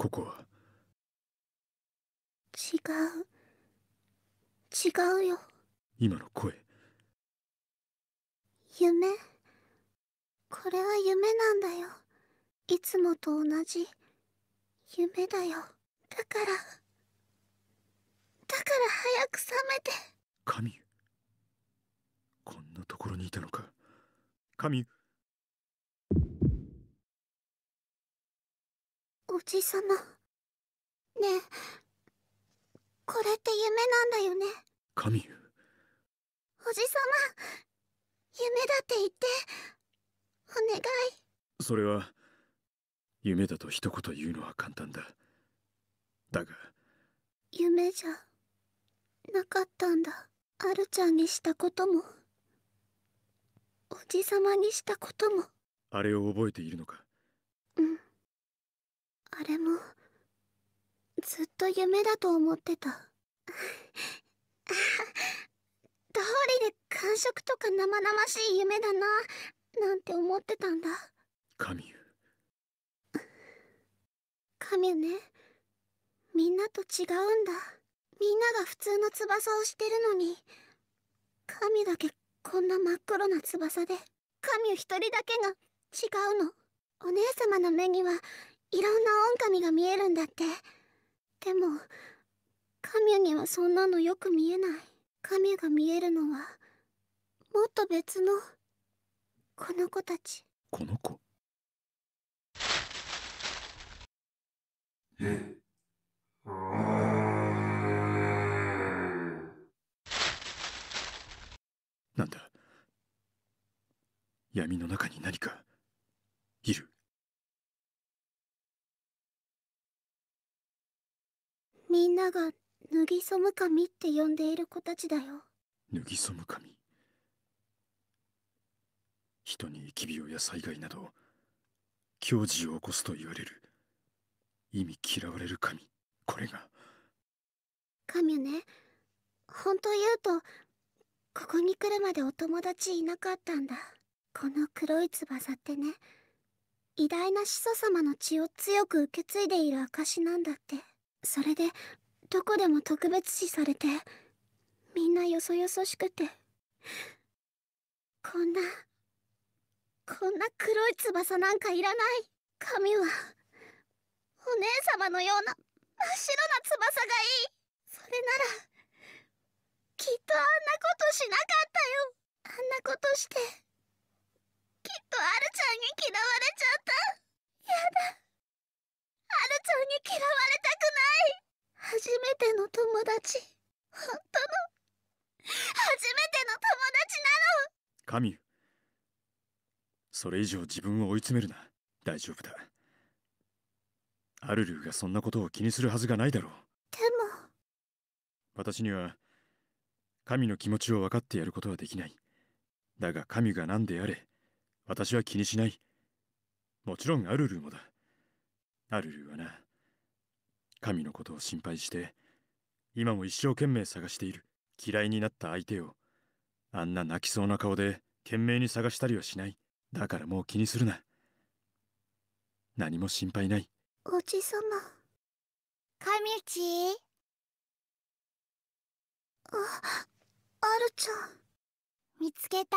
ここは違う違うよ今の声夢これは夢なんだよいつもと同じ夢だよだからだから早く覚めて神こんなところにいたのか神おじさまねえこれって夢なんだよね神おじさま夢だって言ってお願いそれは夢だと一言言うのは簡単だだが夢じゃなかったんだアルちゃんにしたこともおじさまにしたこともあれを覚えているのかあれもずっと夢だと思ってたどうりで感触とか生々しい夢だななんて思ってたんだカミュカミュねみんなと違うんだみんなが普通の翼をしてるのに神だけこんな真っ黒な翼で神を一人だけが違うのお姉様の目にはいろんな狼が見えるんだってでもカミュにはそんなのよく見えないカミュが見えるのはもっと別のこの子たちこの子えなんだ闇の中に何かいるみんなが脱ぎそむ神って呼んでいる子たちだよ脱ぎそむ神人に疫病や災害など矜持を起こすと言われる意味嫌われる神これが神ね本当言うとここに来るまでお友達いなかったんだこの黒い翼ってね偉大な始祖様の血を強く受け継いでいる証なんだってそれでどこでも特別視されてみんなよそよそしくてこんなこんな黒い翼なんかいらない髪はお姉様のような真っ白な翼がいいそれならきっとあんなことしなかったよあんなことしてきっとアルちゃんに嫌われちゃったやだちゃんに嫌われたくない初めての友達本当の初めての友達なの神それ以上自分を追い詰めるな大丈夫だアルルがそんなことを気にするはずがないだろうでも私には神の気持ちを分かってやることはできないだが神が何であれ私は気にしないもちろんアルルもだアルルはな神のことを心配して今も一生懸命探している嫌いになった相手をあんな泣きそうな顔で懸命に探したりはしないだからもう気にするな何も心配ないおじさま神内あアルちゃん見つけた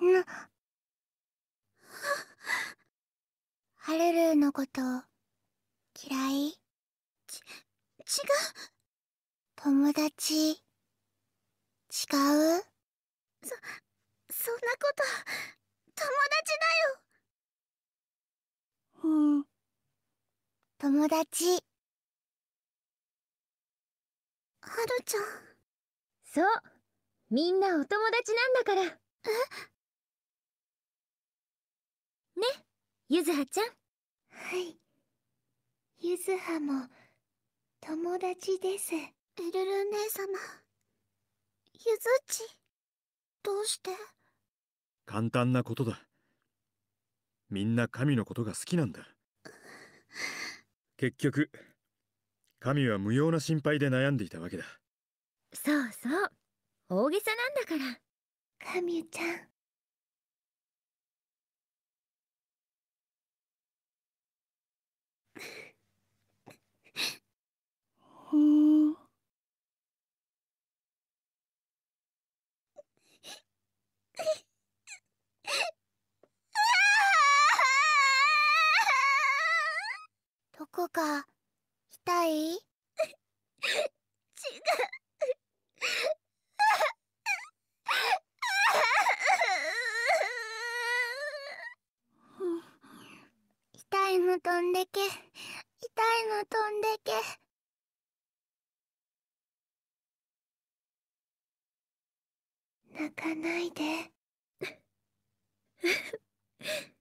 な、ハルルーのこと嫌いち、違う。友達、違うそ、そんなこと、友達だよ。うん、友達。はるちゃんそうみんなお友達なんだからえねゆずはちゃんはいゆずはも友達ですエるる姉様ゆずちどうして簡単なことだみんな神のことが好きなんだ結局神は無用な心配で悩んでいたわけだそうそう大げさなんだから神ちゃんほうどこかたい違う痛いの飛んでけ痛いの飛んでけ泣かないで [LAUGHS]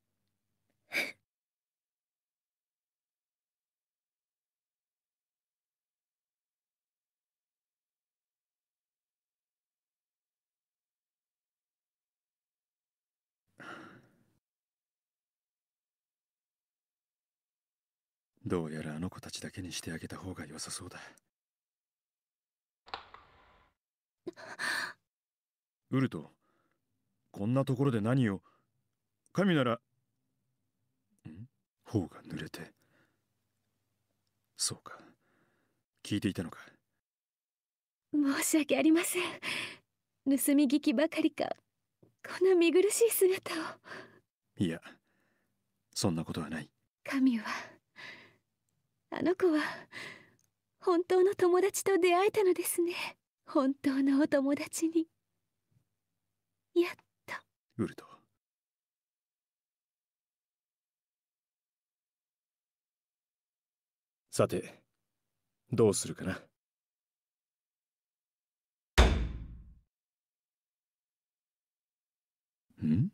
どうやらあの子たちだけにしてあげた方が良さそうだ。ウルト、こんなところで何を神なら、ん頬が濡れて。そうか。聞いていたのか。申し訳ありません。盗み聞きばかりか、こんな見苦しい姿を。いや、そんなことはない。神は。あの子は本当の友達と出会えたのですね本当のお友達にやっとウルトさてどうするかなん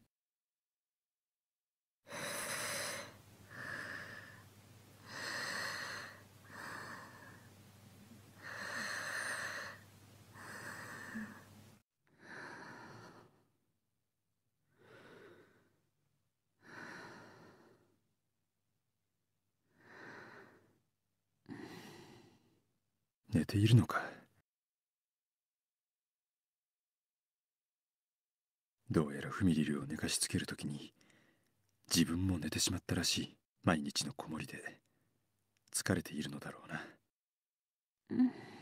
寝ているのかどうやらフミリルを寝かしつけるときに自分も寝てしまったらしい毎日の子守で疲れているのだろうな。うん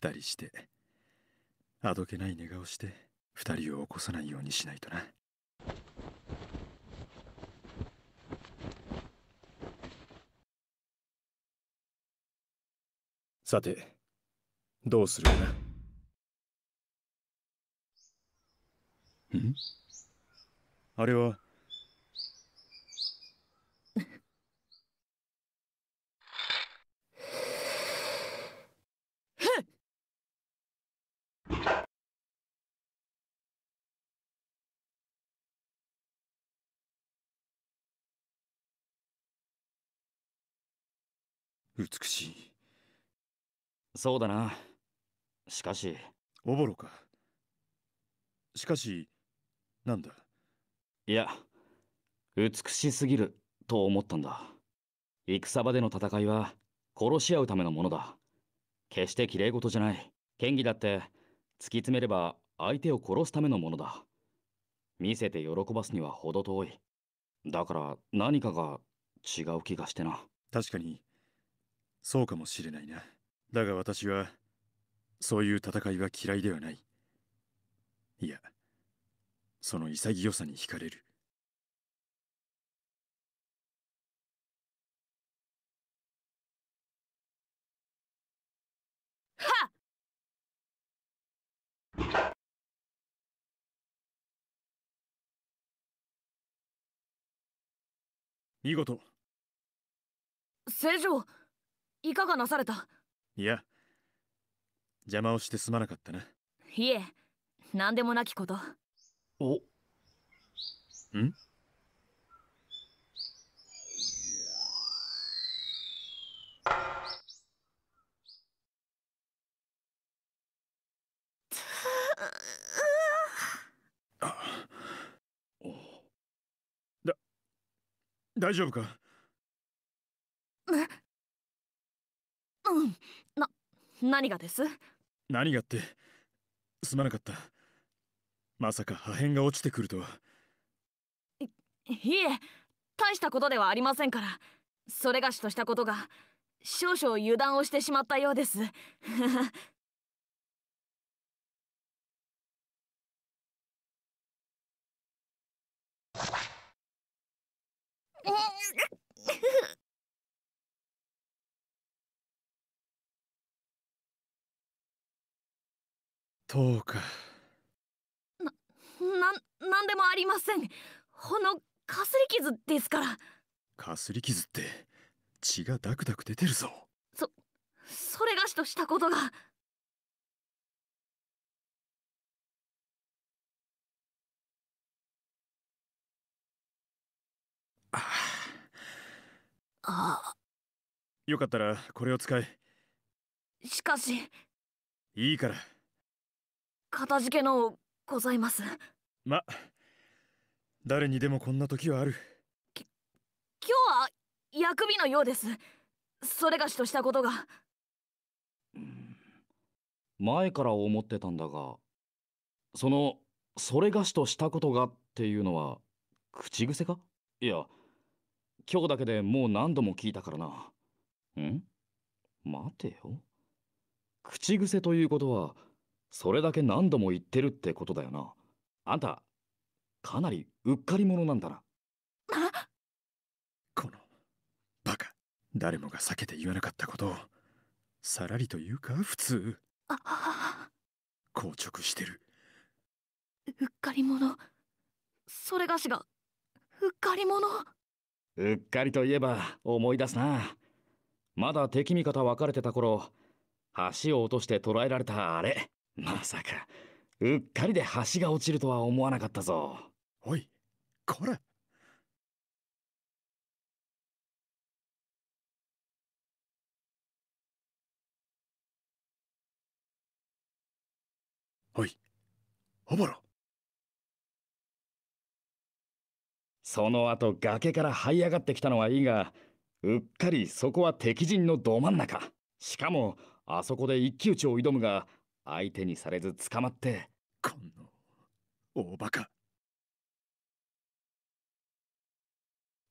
二人してあどけない寝顔して二人を起こさないようにしないとなさてどうするかなんあれは美しいそうだなしかしおぼろかしかしなんだいや美しすぎると思ったんだ戦場での戦いは殺し合うためのものだ決してきれい事じゃない剣技だって突き詰めれば相手を殺すためのものだ見せて喜ばすには程遠いだから何かが違う気がしてな確かにそうかもしれないな。だが私は、そういう戦いは嫌いではない。いや、その潔さに惹かれる。はっ見事。聖女いかがなされたいや邪魔をしてすまなかったないえ何でもなきことおんだ大丈夫かえうんな何がです何がってすまなかったまさか破片が落ちてくるとはいいえ大したことではありませんからそれがしとしたことが少々油断をしてしまったようです Mm-hmm. そうかな、な、なんでもありませんほのかすり傷ですからかすり傷って血がダクダク出てるぞそ、それがしとしたことがああよかったらこれを使えしかしいいから片付けのございますま誰にでもこんな時はある今日は薬味のようですそれがしとしたことが前から思ってたんだがそのそれがしとしたことがっていうのは口癖かいや今日だけでもう何度も聞いたからなん待てよ口癖ということはそれだけ何度も言ってるってことだよなあんたかなりうっかり者なんだなこのバカ誰もが避けて言わなかったことをさらりと言うか普通硬直してるうっかり者それがしがうっかり者うっかりといえば思い出すなまだ敵味方分かれてた頃橋を落として捕らえられたあれまさかうっかりで橋が落ちるとは思わなかったぞおいこれおいおぼろその後崖から這い上がってきたのはいいがうっかりそこは敵陣のど真ん中しかもあそこで一騎打ちを挑むが相手にされず捕まってこの大バカ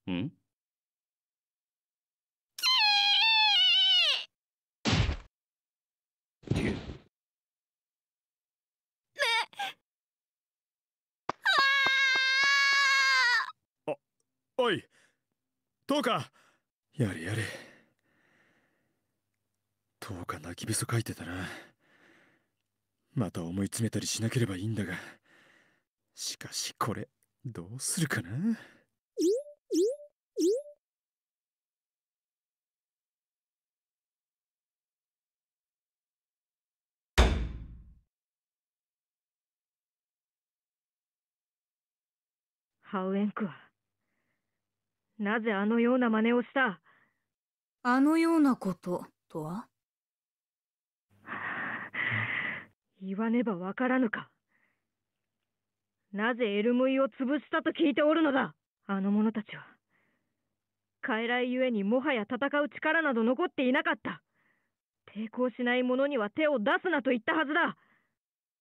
うんおい、トウカやれやれ。トウカ泣きべそ書いてたな。また思い詰めたりしなければいいんだがしかしこれどうするかなハウエンクはなぜあのような真似をしたあのようなこととは言わねばわからぬか。なぜエルムイを潰したと聞いておるのだあの者たちは。傀儡ゆえにもはや戦う力など残っていなかった。抵抗しない者には手を出すなと言ったはずだ。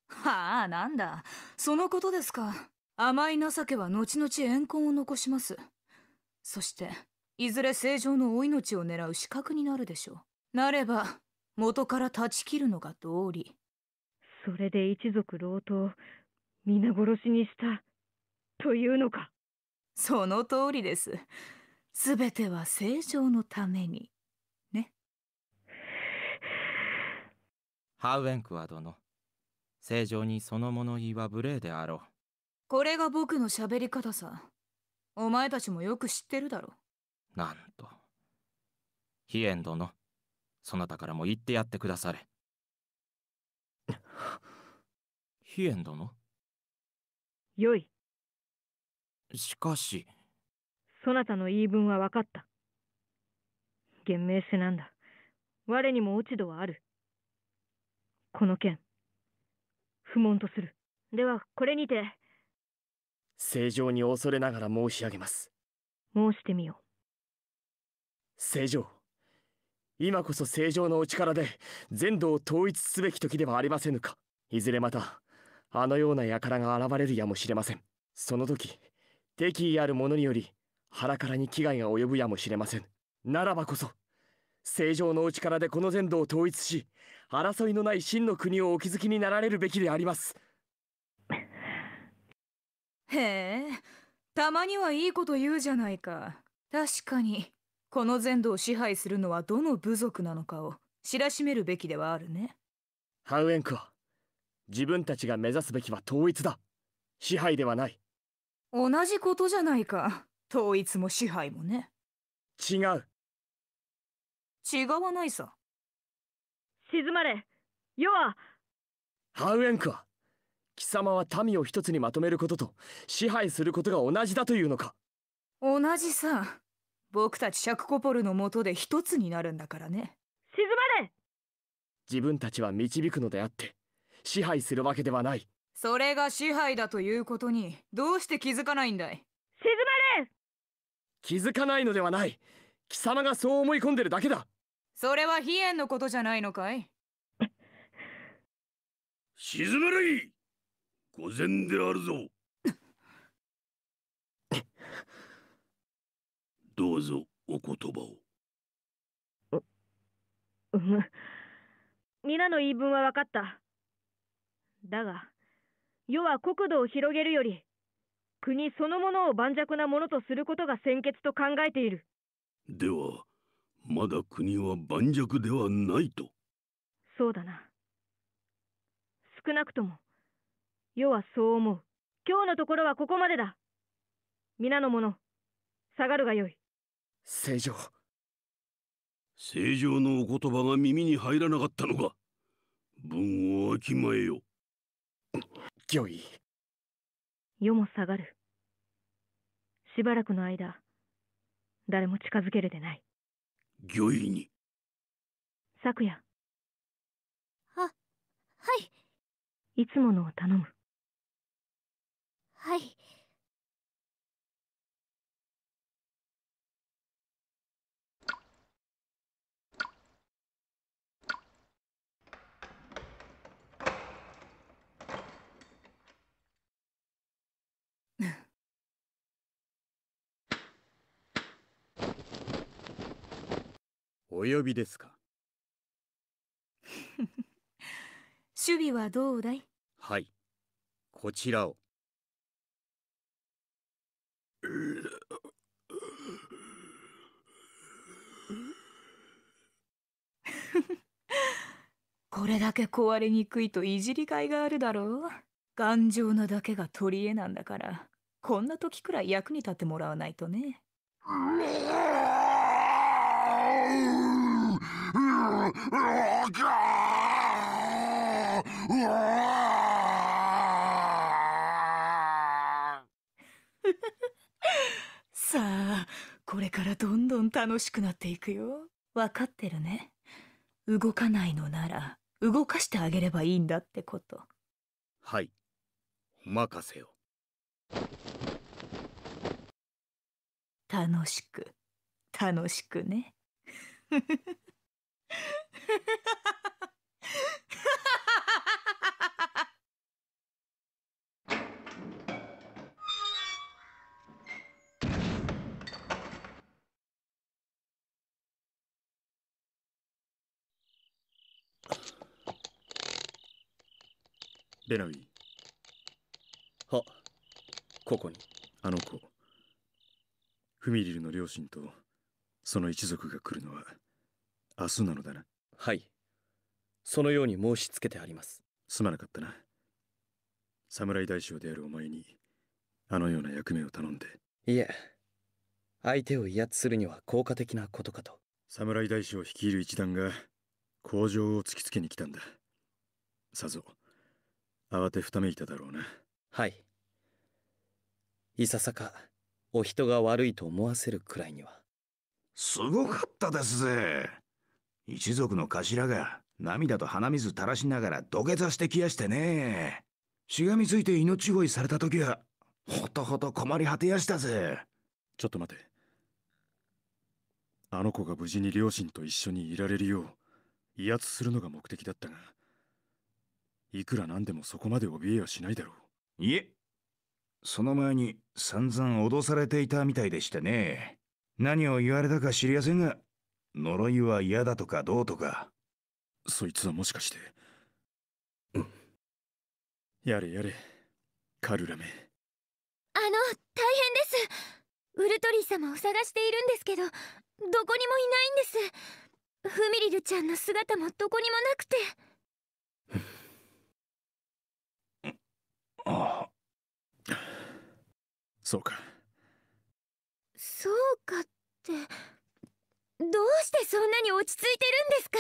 はあ、なんだ。そのことですか。甘い情けは後々怨恨を残します。そして、いずれ正常のお命を狙う資格になるでしょう。なれば、元から断ち切るのが道理。それで一族老頭皆殺しにしたというのかその通りです全ては正常のためにねハウエンクは殿正常にその物言いは無礼であろうこれが僕の喋り方さお前たちもよく知ってるだろう。なんとヒエン殿そなたからも言ってやってくだされ飛燕殿よいしかしそなたの言い分は分かった厳明せなんだ我にも落ち度はあるこの件不問とするではこれにて正常に恐れながら申し上げます申してみよう。正常今こそ正常のお力で全土を統一すべき時ではありませぬかいずれまたあのような輩が現れるやもしれませんその時敵意ある者により腹からに危害が及ぶやもしれませんならばこそ正常のお力でこの全土を統一し争いのない真の国をお気づきになられるべきでありますへえたまにはいいこと言うじゃないか確かにこの全土を支配するのはどの部族なのかを知らしめるべきではあるねハウエンクは自分たちが目指すべきは統一だ支配ではない同じことじゃないか統一も支配もね違う違わないさ静まれ世はハウエンクは貴様は民を一つにまとめることと支配することが同じだというのか同じさ僕たちシャクコポルのもとで一つになるんだからね沈まれ自分たちは導くのであって支配するわけではないそれが支配だということにどうして気づかないんだい沈まれ気づかないのではない貴様がそう思い込んでるだけだそれは飛燕のことじゃないのかい沈まれい御前であるぞどうぞお言葉を。うむ、皆 [LAUGHS] の言い分は分かった。だが、世は国土を広げるより、国そのものを盤石なものとすることが先決と考えている。では、まだ国は盤石ではないと。そうだな。少なくとも、世はそう思う。今日のところはここまでだ。皆の者、下がるがよい。正常正常のお言葉が耳に入らなかったのか文をわきまえよ御意世も下がるしばらくの間誰も近づけるでない御意に昨夜あはいいつものを頼むはいお呼びですか守備 [LAUGHS] はどうだいはいこちらを [LAUGHS] これだけ壊れにくいといじりがいがあるだろう頑丈なだけが取り柄なんだからこんな時くらい役に立ってもらわないとね。[LAUGHS] ーさあこれからどんどん楽しくなっていくよ分かってるね動かないのなら動かしてあげればいいんだってことはいお任せを楽しく楽しくね [LAUGHS] レ [LAUGHS] ナウィはここにあの子フミリルの両親とその一族が来るのは明日なのだなはいそのように申し付けてありますすまなかったな侍大将であるお前にあのような役目を頼んでいえ相手を威圧するには効果的なことかと侍大将を率いる一団が工場を突きつけに来たんださぞ慌てふためいただろうなはいいささかお人が悪いと思わせるくらいにはすごかったですぜ一族の頭が涙と鼻水垂らしながら土下座してきやしてね。しがみついて命乞いされた時は、ほとほと困り果てやしたぜ。ちょっと待て。あの子が無事に両親と一緒にいられるよう、威圧するのが目的だったが、いくらなんでもそこまで怯えはしないだろう。いえ、その前に散々脅されていたみたいでしてね。何を言われたか知りやせんが、呪いは嫌だとかどうとかそいつはもしかしてうんやれやれカルラメあの大変ですウルトリー様を探しているんですけどどこにもいないんですフミリルちゃんの姿もどこにもなくてああそうかそうかってどうしてそんなに落ち着いて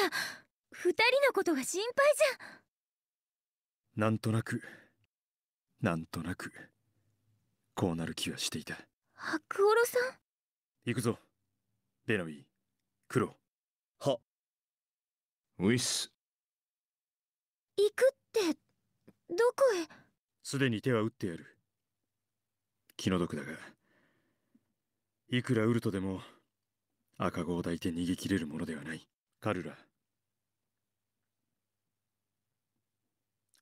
るんですか二人のことが心配じゃなんとなくなんとなくこうなる気はしていた白オロさん行くぞデナビー黒はウィス行くってどこへすでに手は打ってやる気の毒だがいくらウルトでも赤子を抱いて逃げ切れるものではない。カルラ。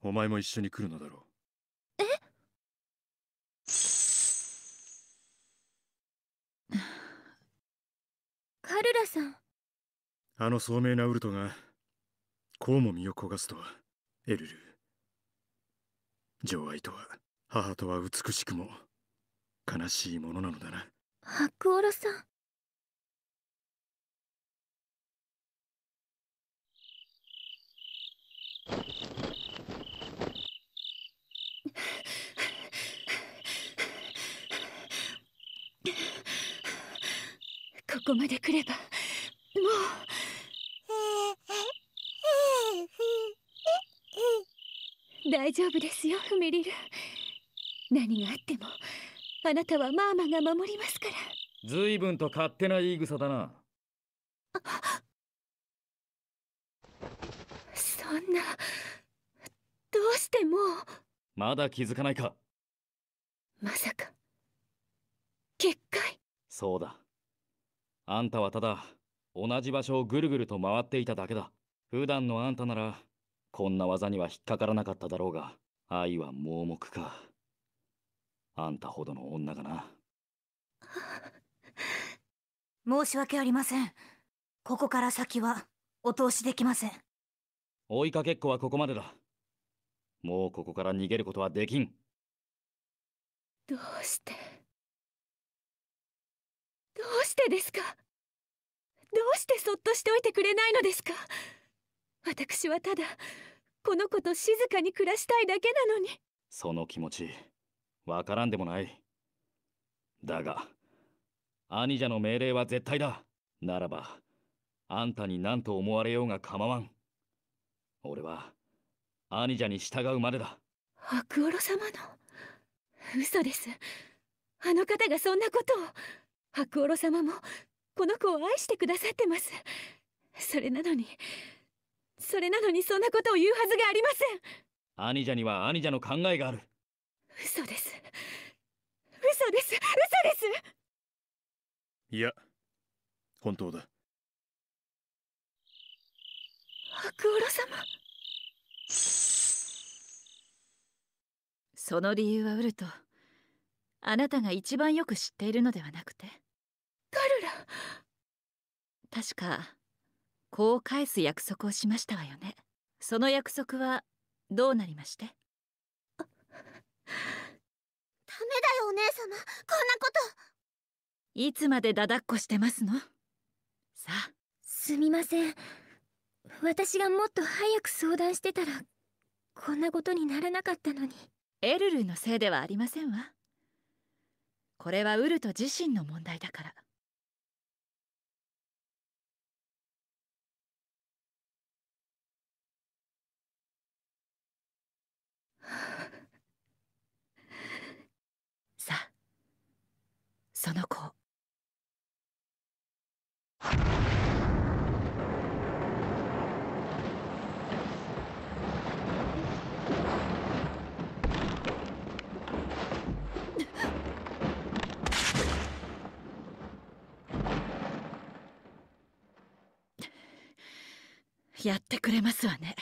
お前も一緒に来るのだろう。えカルラさん。あの聡明なウルトが、こうも身を焦がすとは、エルル。情愛とは、母とは美しくも、悲しいものなのだな。白クオロさん。ここまで来ればもう。大丈夫ですよメリル何があってもあなたはマーマが守りますから随分と勝手な言い草だなんなどうしてもうまだ気づかないかまさか結界そうだあんたはただ同じ場所をぐるぐると回っていただけだ普段のあんたならこんな技には引っかからなかっただろうが愛は盲目かあんたほどの女がな [LAUGHS] 申し訳ありませんここから先はお通しできません追いかけっこはここまでだ。もうここから逃げることはできん。どうしてどうしてですかどうしてそっとしておいてくれないのですか私はただこの子と静かに暮らしたいだけなのにその気持ちわからんでもないだが兄者の命令は絶対だならばあんたに何と思われようが構わん俺は兄者に従うまでだ白オロ様の嘘ですあの方がそんなことを白オロ様もこの子を愛してくださってますそれなのにそれなのにそんなことを言うはずがありません兄者には兄者の考えがある嘘です嘘です嘘ですいや本当だクオロ様その理由はウルトあなたが一番よく知っているのではなくてカルラ確かこう返す約束をしましたわよねその約束はどうなりましてダメだよお姉様こんなこといつまでだだっこしてますのさあすみません私がもっと早く相談してたらこんなことにならなかったのにエルルのせいではありませんわこれはウルト自身の問題だから [LAUGHS] さあその子をやってくれますわね。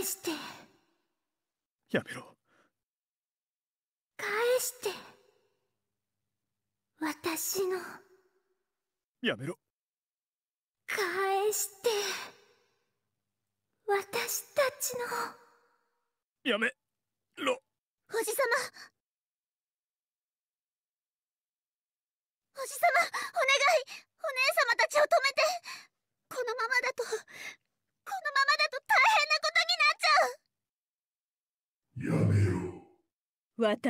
返してやめろ返して私のやめろ返して私たちのやめろおじさまおじさまお願いお姉様たちを止めてこのままだとこのままだと大変なことになっちゃうやめろ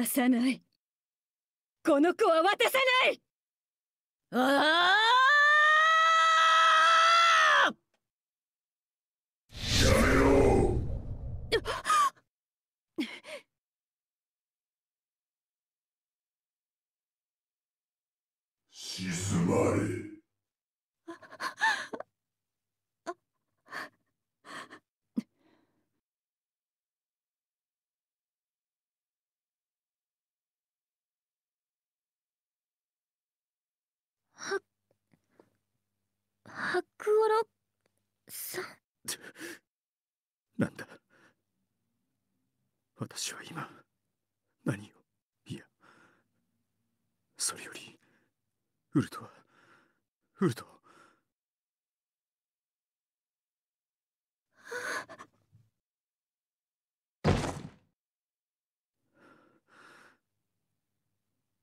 渡さないこの子は渡さないああやめ静まれ。[LAUGHS] 白オロさんなんだ私は今何をいやそれよりウルトはウルト [LAUGHS]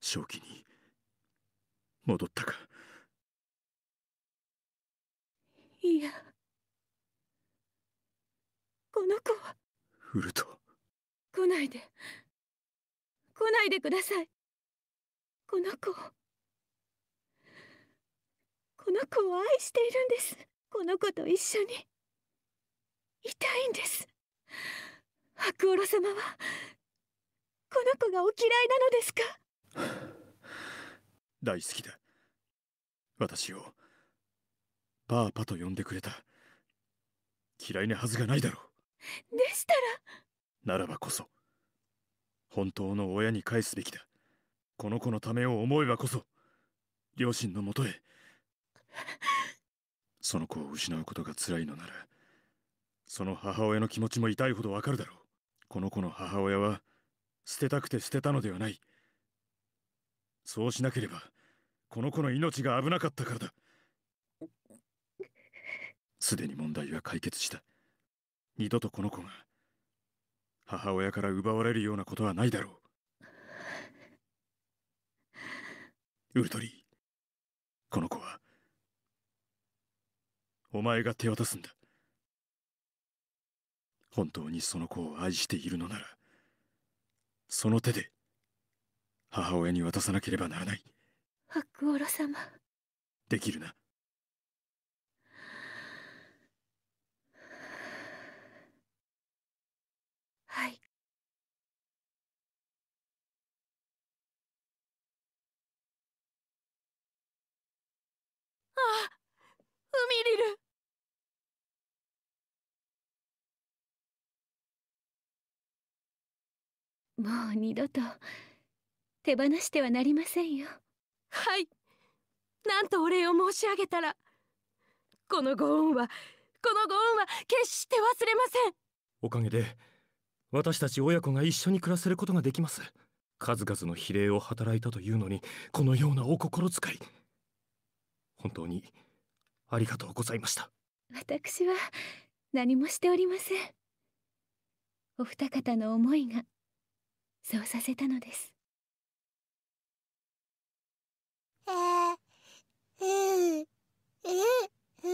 正気に戻ったかいやこの子はウルト来ないで来ないでくださいこの子をこの子を愛しているんですこの子と一緒にいたいんです白オ様はこの子がお嫌いなのですか [SIGHS] 大好きだ私をパーパと呼んでくれた嫌いなはずがないだろうでしたらならばこそ本当の親に返すべきだこの子のためを思えばこそ両親のもとへその子を失うことが辛いのならその母親の気持ちも痛いほどわかるだろうこの子の母親は捨てたくて捨てたのではないそうしなければこの子の命が危なかったからだすでに問題は解決した二度とこの子が母親から奪われるようなことはないだろうウルトリーこの子はお前が手渡すんだ本当にその子を愛しているのならその手で母親に渡さなければならない白オロ様できるなあ海リルもう二度と手放してはなりませんよはいなんとお礼を申し上げたらこのご恩はこのご恩は決して忘れませんおかげで私たち親子が一緒に暮らせることができます数々の比例を働いたというのにこのようなお心遣い本当にありがとうございました私は何もしておりませんお二方の思いがそうさせたのですえあま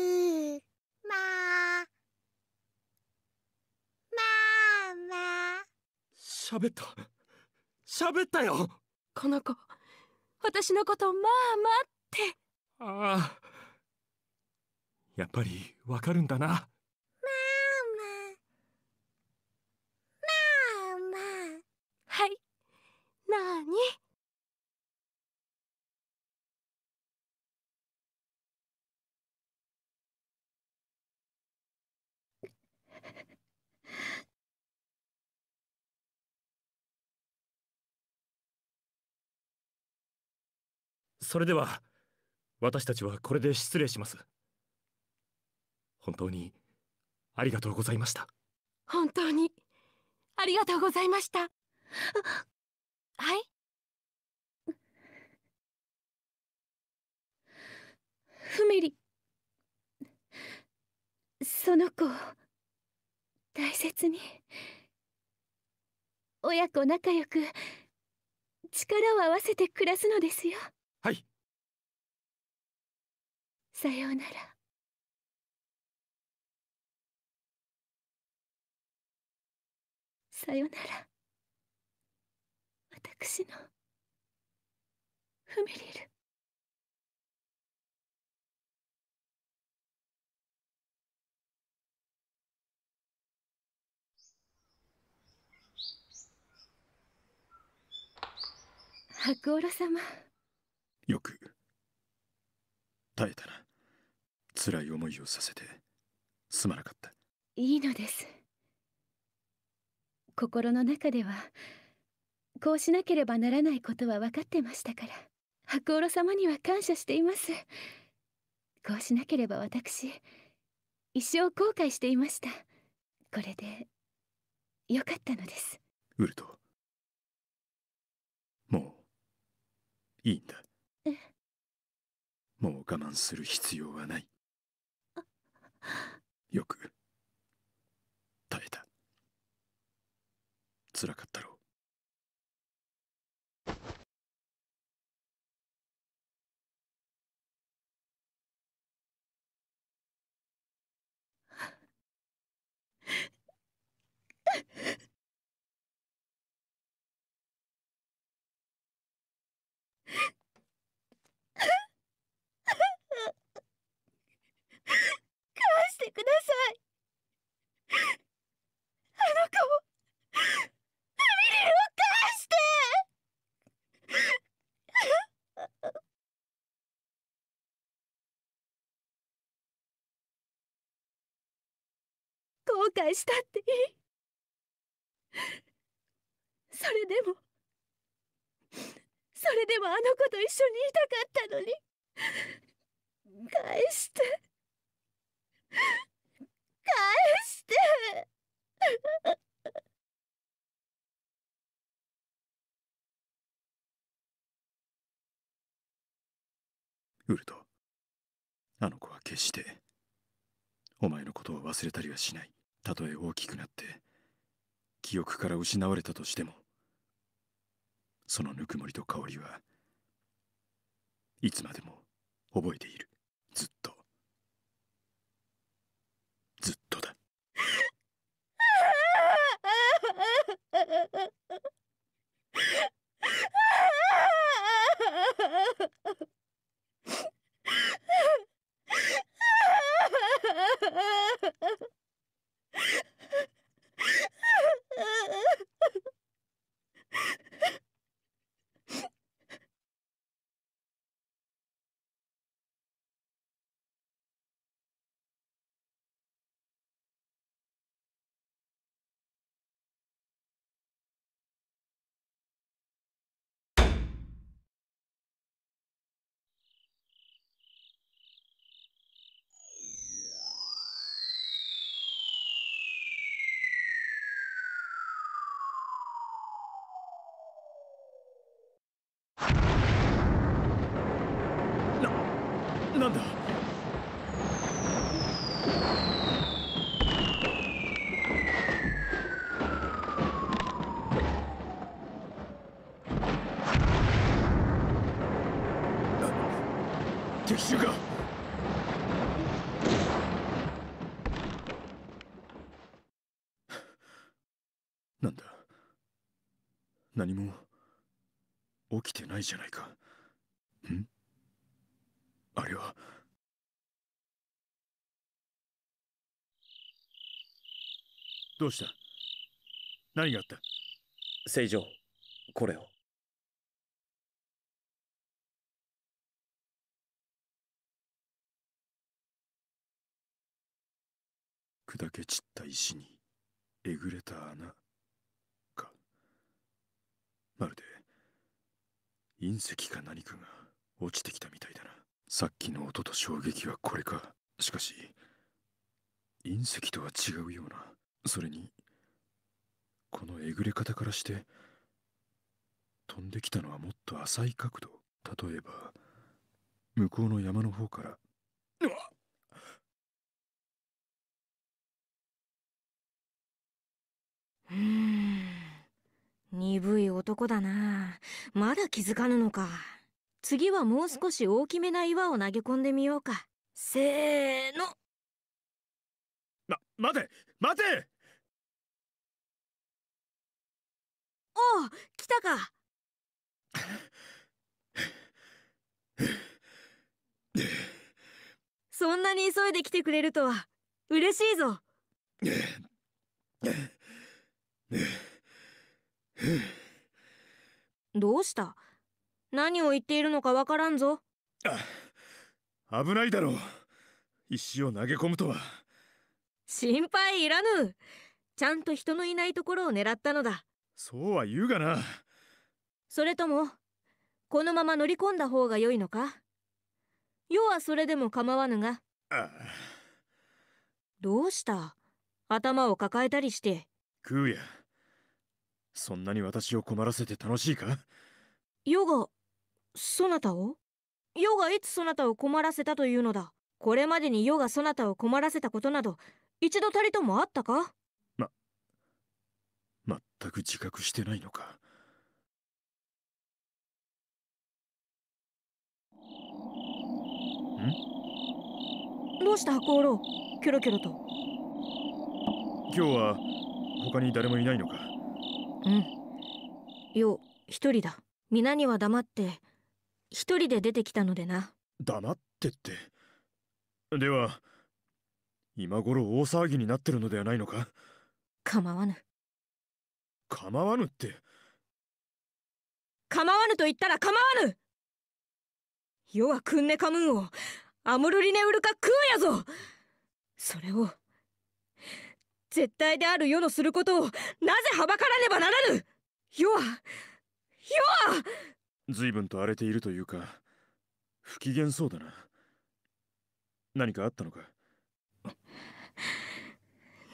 あまあ喋った喋ったよこの子私のことまあまあってああやっぱりわかるんだなママママはいなにそれでは私たちはこれで失礼します本当にありがとうございました本当にありがとうございましたはいフメリその子を大切に親子仲良く力を合わせて暮らすのですよさようならさよなら私のフミリル白オロ様よく耐えたな辛い思いをさせてすまなかったいいのです心の中ではこうしなければならないことは分かってましたから白オ様には感謝していますこうしなければ私一生後悔していましたこれでよかったのですウルトもういいんだもう我慢する必要はない [LAUGHS] よく耐えたつらかったろう [LAUGHS] してくださいあの子をフミリルを返して後悔したっていいそれでもそれでもあの子と一緒にいたかったのに返して。返してウルトあの子は決してお前のことを忘れたりはしないたとえ大きくなって記憶から失われたとしてもそのぬくもりと香りはいつまでも覚えているずっとずっとだ [LAUGHS] 何も起きてないじゃないかんあれはどうした何があった正常これを砕け散った石にえぐれた穴隕石か何かが落ちてきたみたいだなさっきの音と衝撃はこれかしかし隕石とは違うようなそれにこのえぐれ方からして飛んできたのはもっと浅い角度例えば向こうの山の方からうん鈍い男だなまだ気づかぬのか次はもう少し大きめな岩を投げ込んでみようかせーのま待て待ておお来たかそんなに急いで来てくれるとは嬉しいぞ [LAUGHS] [GASPS] どうした何を言っているのかわからんぞあ危ないだろう石を投げ込むとは心配いらぬちゃんと人のいないところを狙ったのだそうは言うがなそれともこのまま乗り込んだ方が良いのか世はそれでも構わぬがどうした頭を抱えたりして食うやそんなに私を困らせて楽しいかヨガ、そなたをヨガいつそなたを困らせたというのだ。これまでにヨガそなたを困らせたことなど、一度たりともあったかま、ったく自覚してないのか。んどうしたコーロキョロキョロと今日は他に誰もいないのかうんよ一人だ皆には黙って一人で出てきたのでな黙ってってでは今頃大騒ぎになってるのではないのか構わぬ構わぬって構わぬと言ったら構わぬ世はクンネカムーンをアムルリネウルカクーやぞそれを絶対である世のすることをなぜはばからねばならぬ世は世は随分と荒れているというか不機嫌そうだな何かあったのか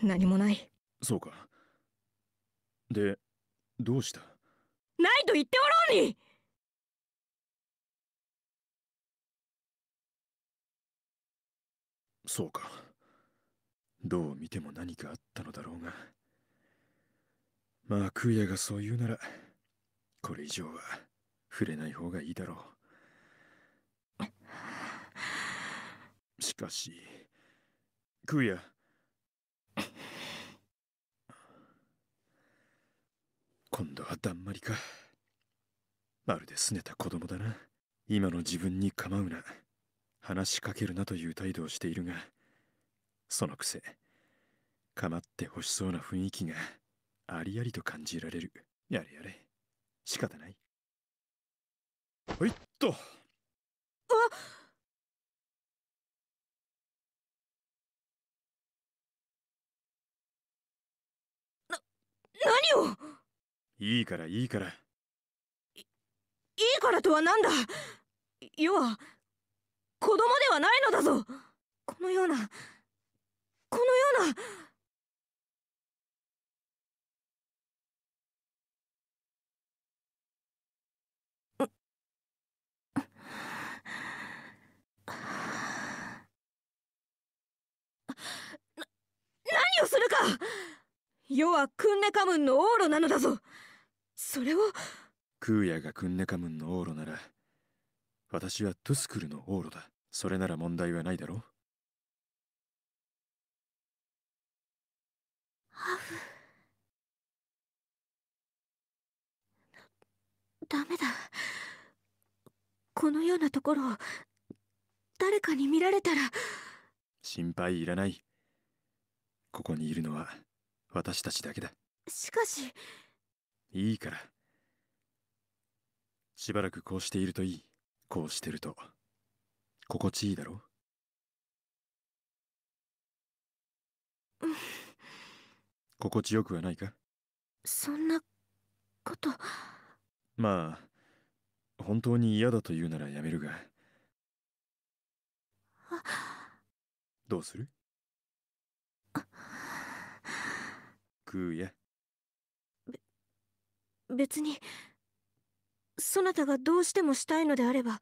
何もないそうかでどうしたないと言っておろうにそうか。どう見ても何かあったのだろうがまあ空也がそう言うならこれ以上は触れない方がいいだろうしかし空也今度はだんまりかまるで拗ねた子供だな今の自分に構うな話しかけるなという態度をしているがそのくせ構ってほしそうな雰囲気がありありと感じられるやれやれ仕方ないほいっとあな何をいいからいいからいいいからとは何だ要は子供ではないのだぞこのようなこのようなな何をするか世はクンネカムンの往路なのだぞそれをクーヤがクンネカムンの往路なら私はトゥスクルの往路だそれなら問題はないだろうハフダメだこのようなところを誰かに見られたら。心配いらないここにいるのは私たちだけだしかしいいからしばらくこうしているといいこうしてると心地いいだろう心地よくはないかそんなことまあ本当に嫌だと言うならやめるがあどうする食うやべ別にそなたがどうしてもしたいのであれば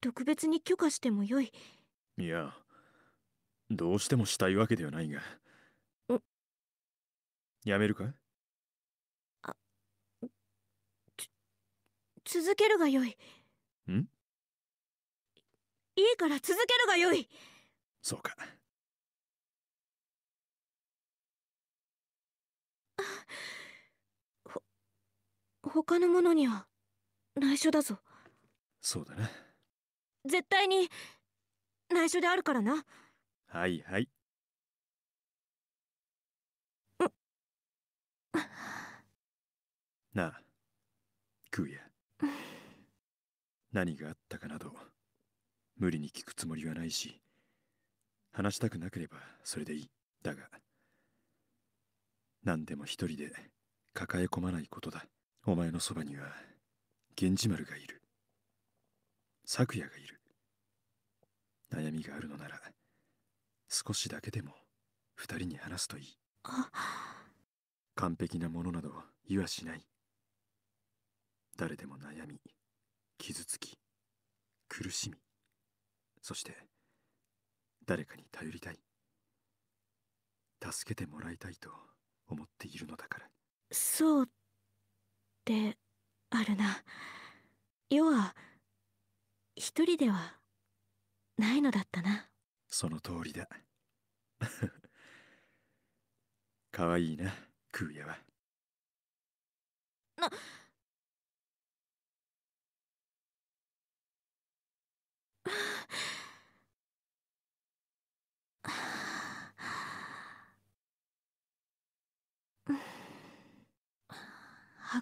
特別に許可してもよいいやどうしてもしたいわけではないがやめるかあ続けるがよいんいいから続けるがよいそうか。ほ、他の者には内緒だぞ。そうだな。絶対に内緒であるからな。はいはい。なあ、クーヤ。[LAUGHS] 何があったかなど、無理に聞くつもりはないし。話したくなければそれでいい。だが、何でも一人で抱え込まないことだ。お前のそばには、源氏丸がいる。昨夜がいる。悩みがあるのなら、少しだけでも二人に話すといい。完璧なものなど言わしない。誰でも悩み、傷つき、苦しみ、そして、誰かに頼りたい助けてもらいたいと思っているのだからそうであるな要は一人ではないのだったなその通りだかわいいなクーヤはな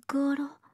白オロ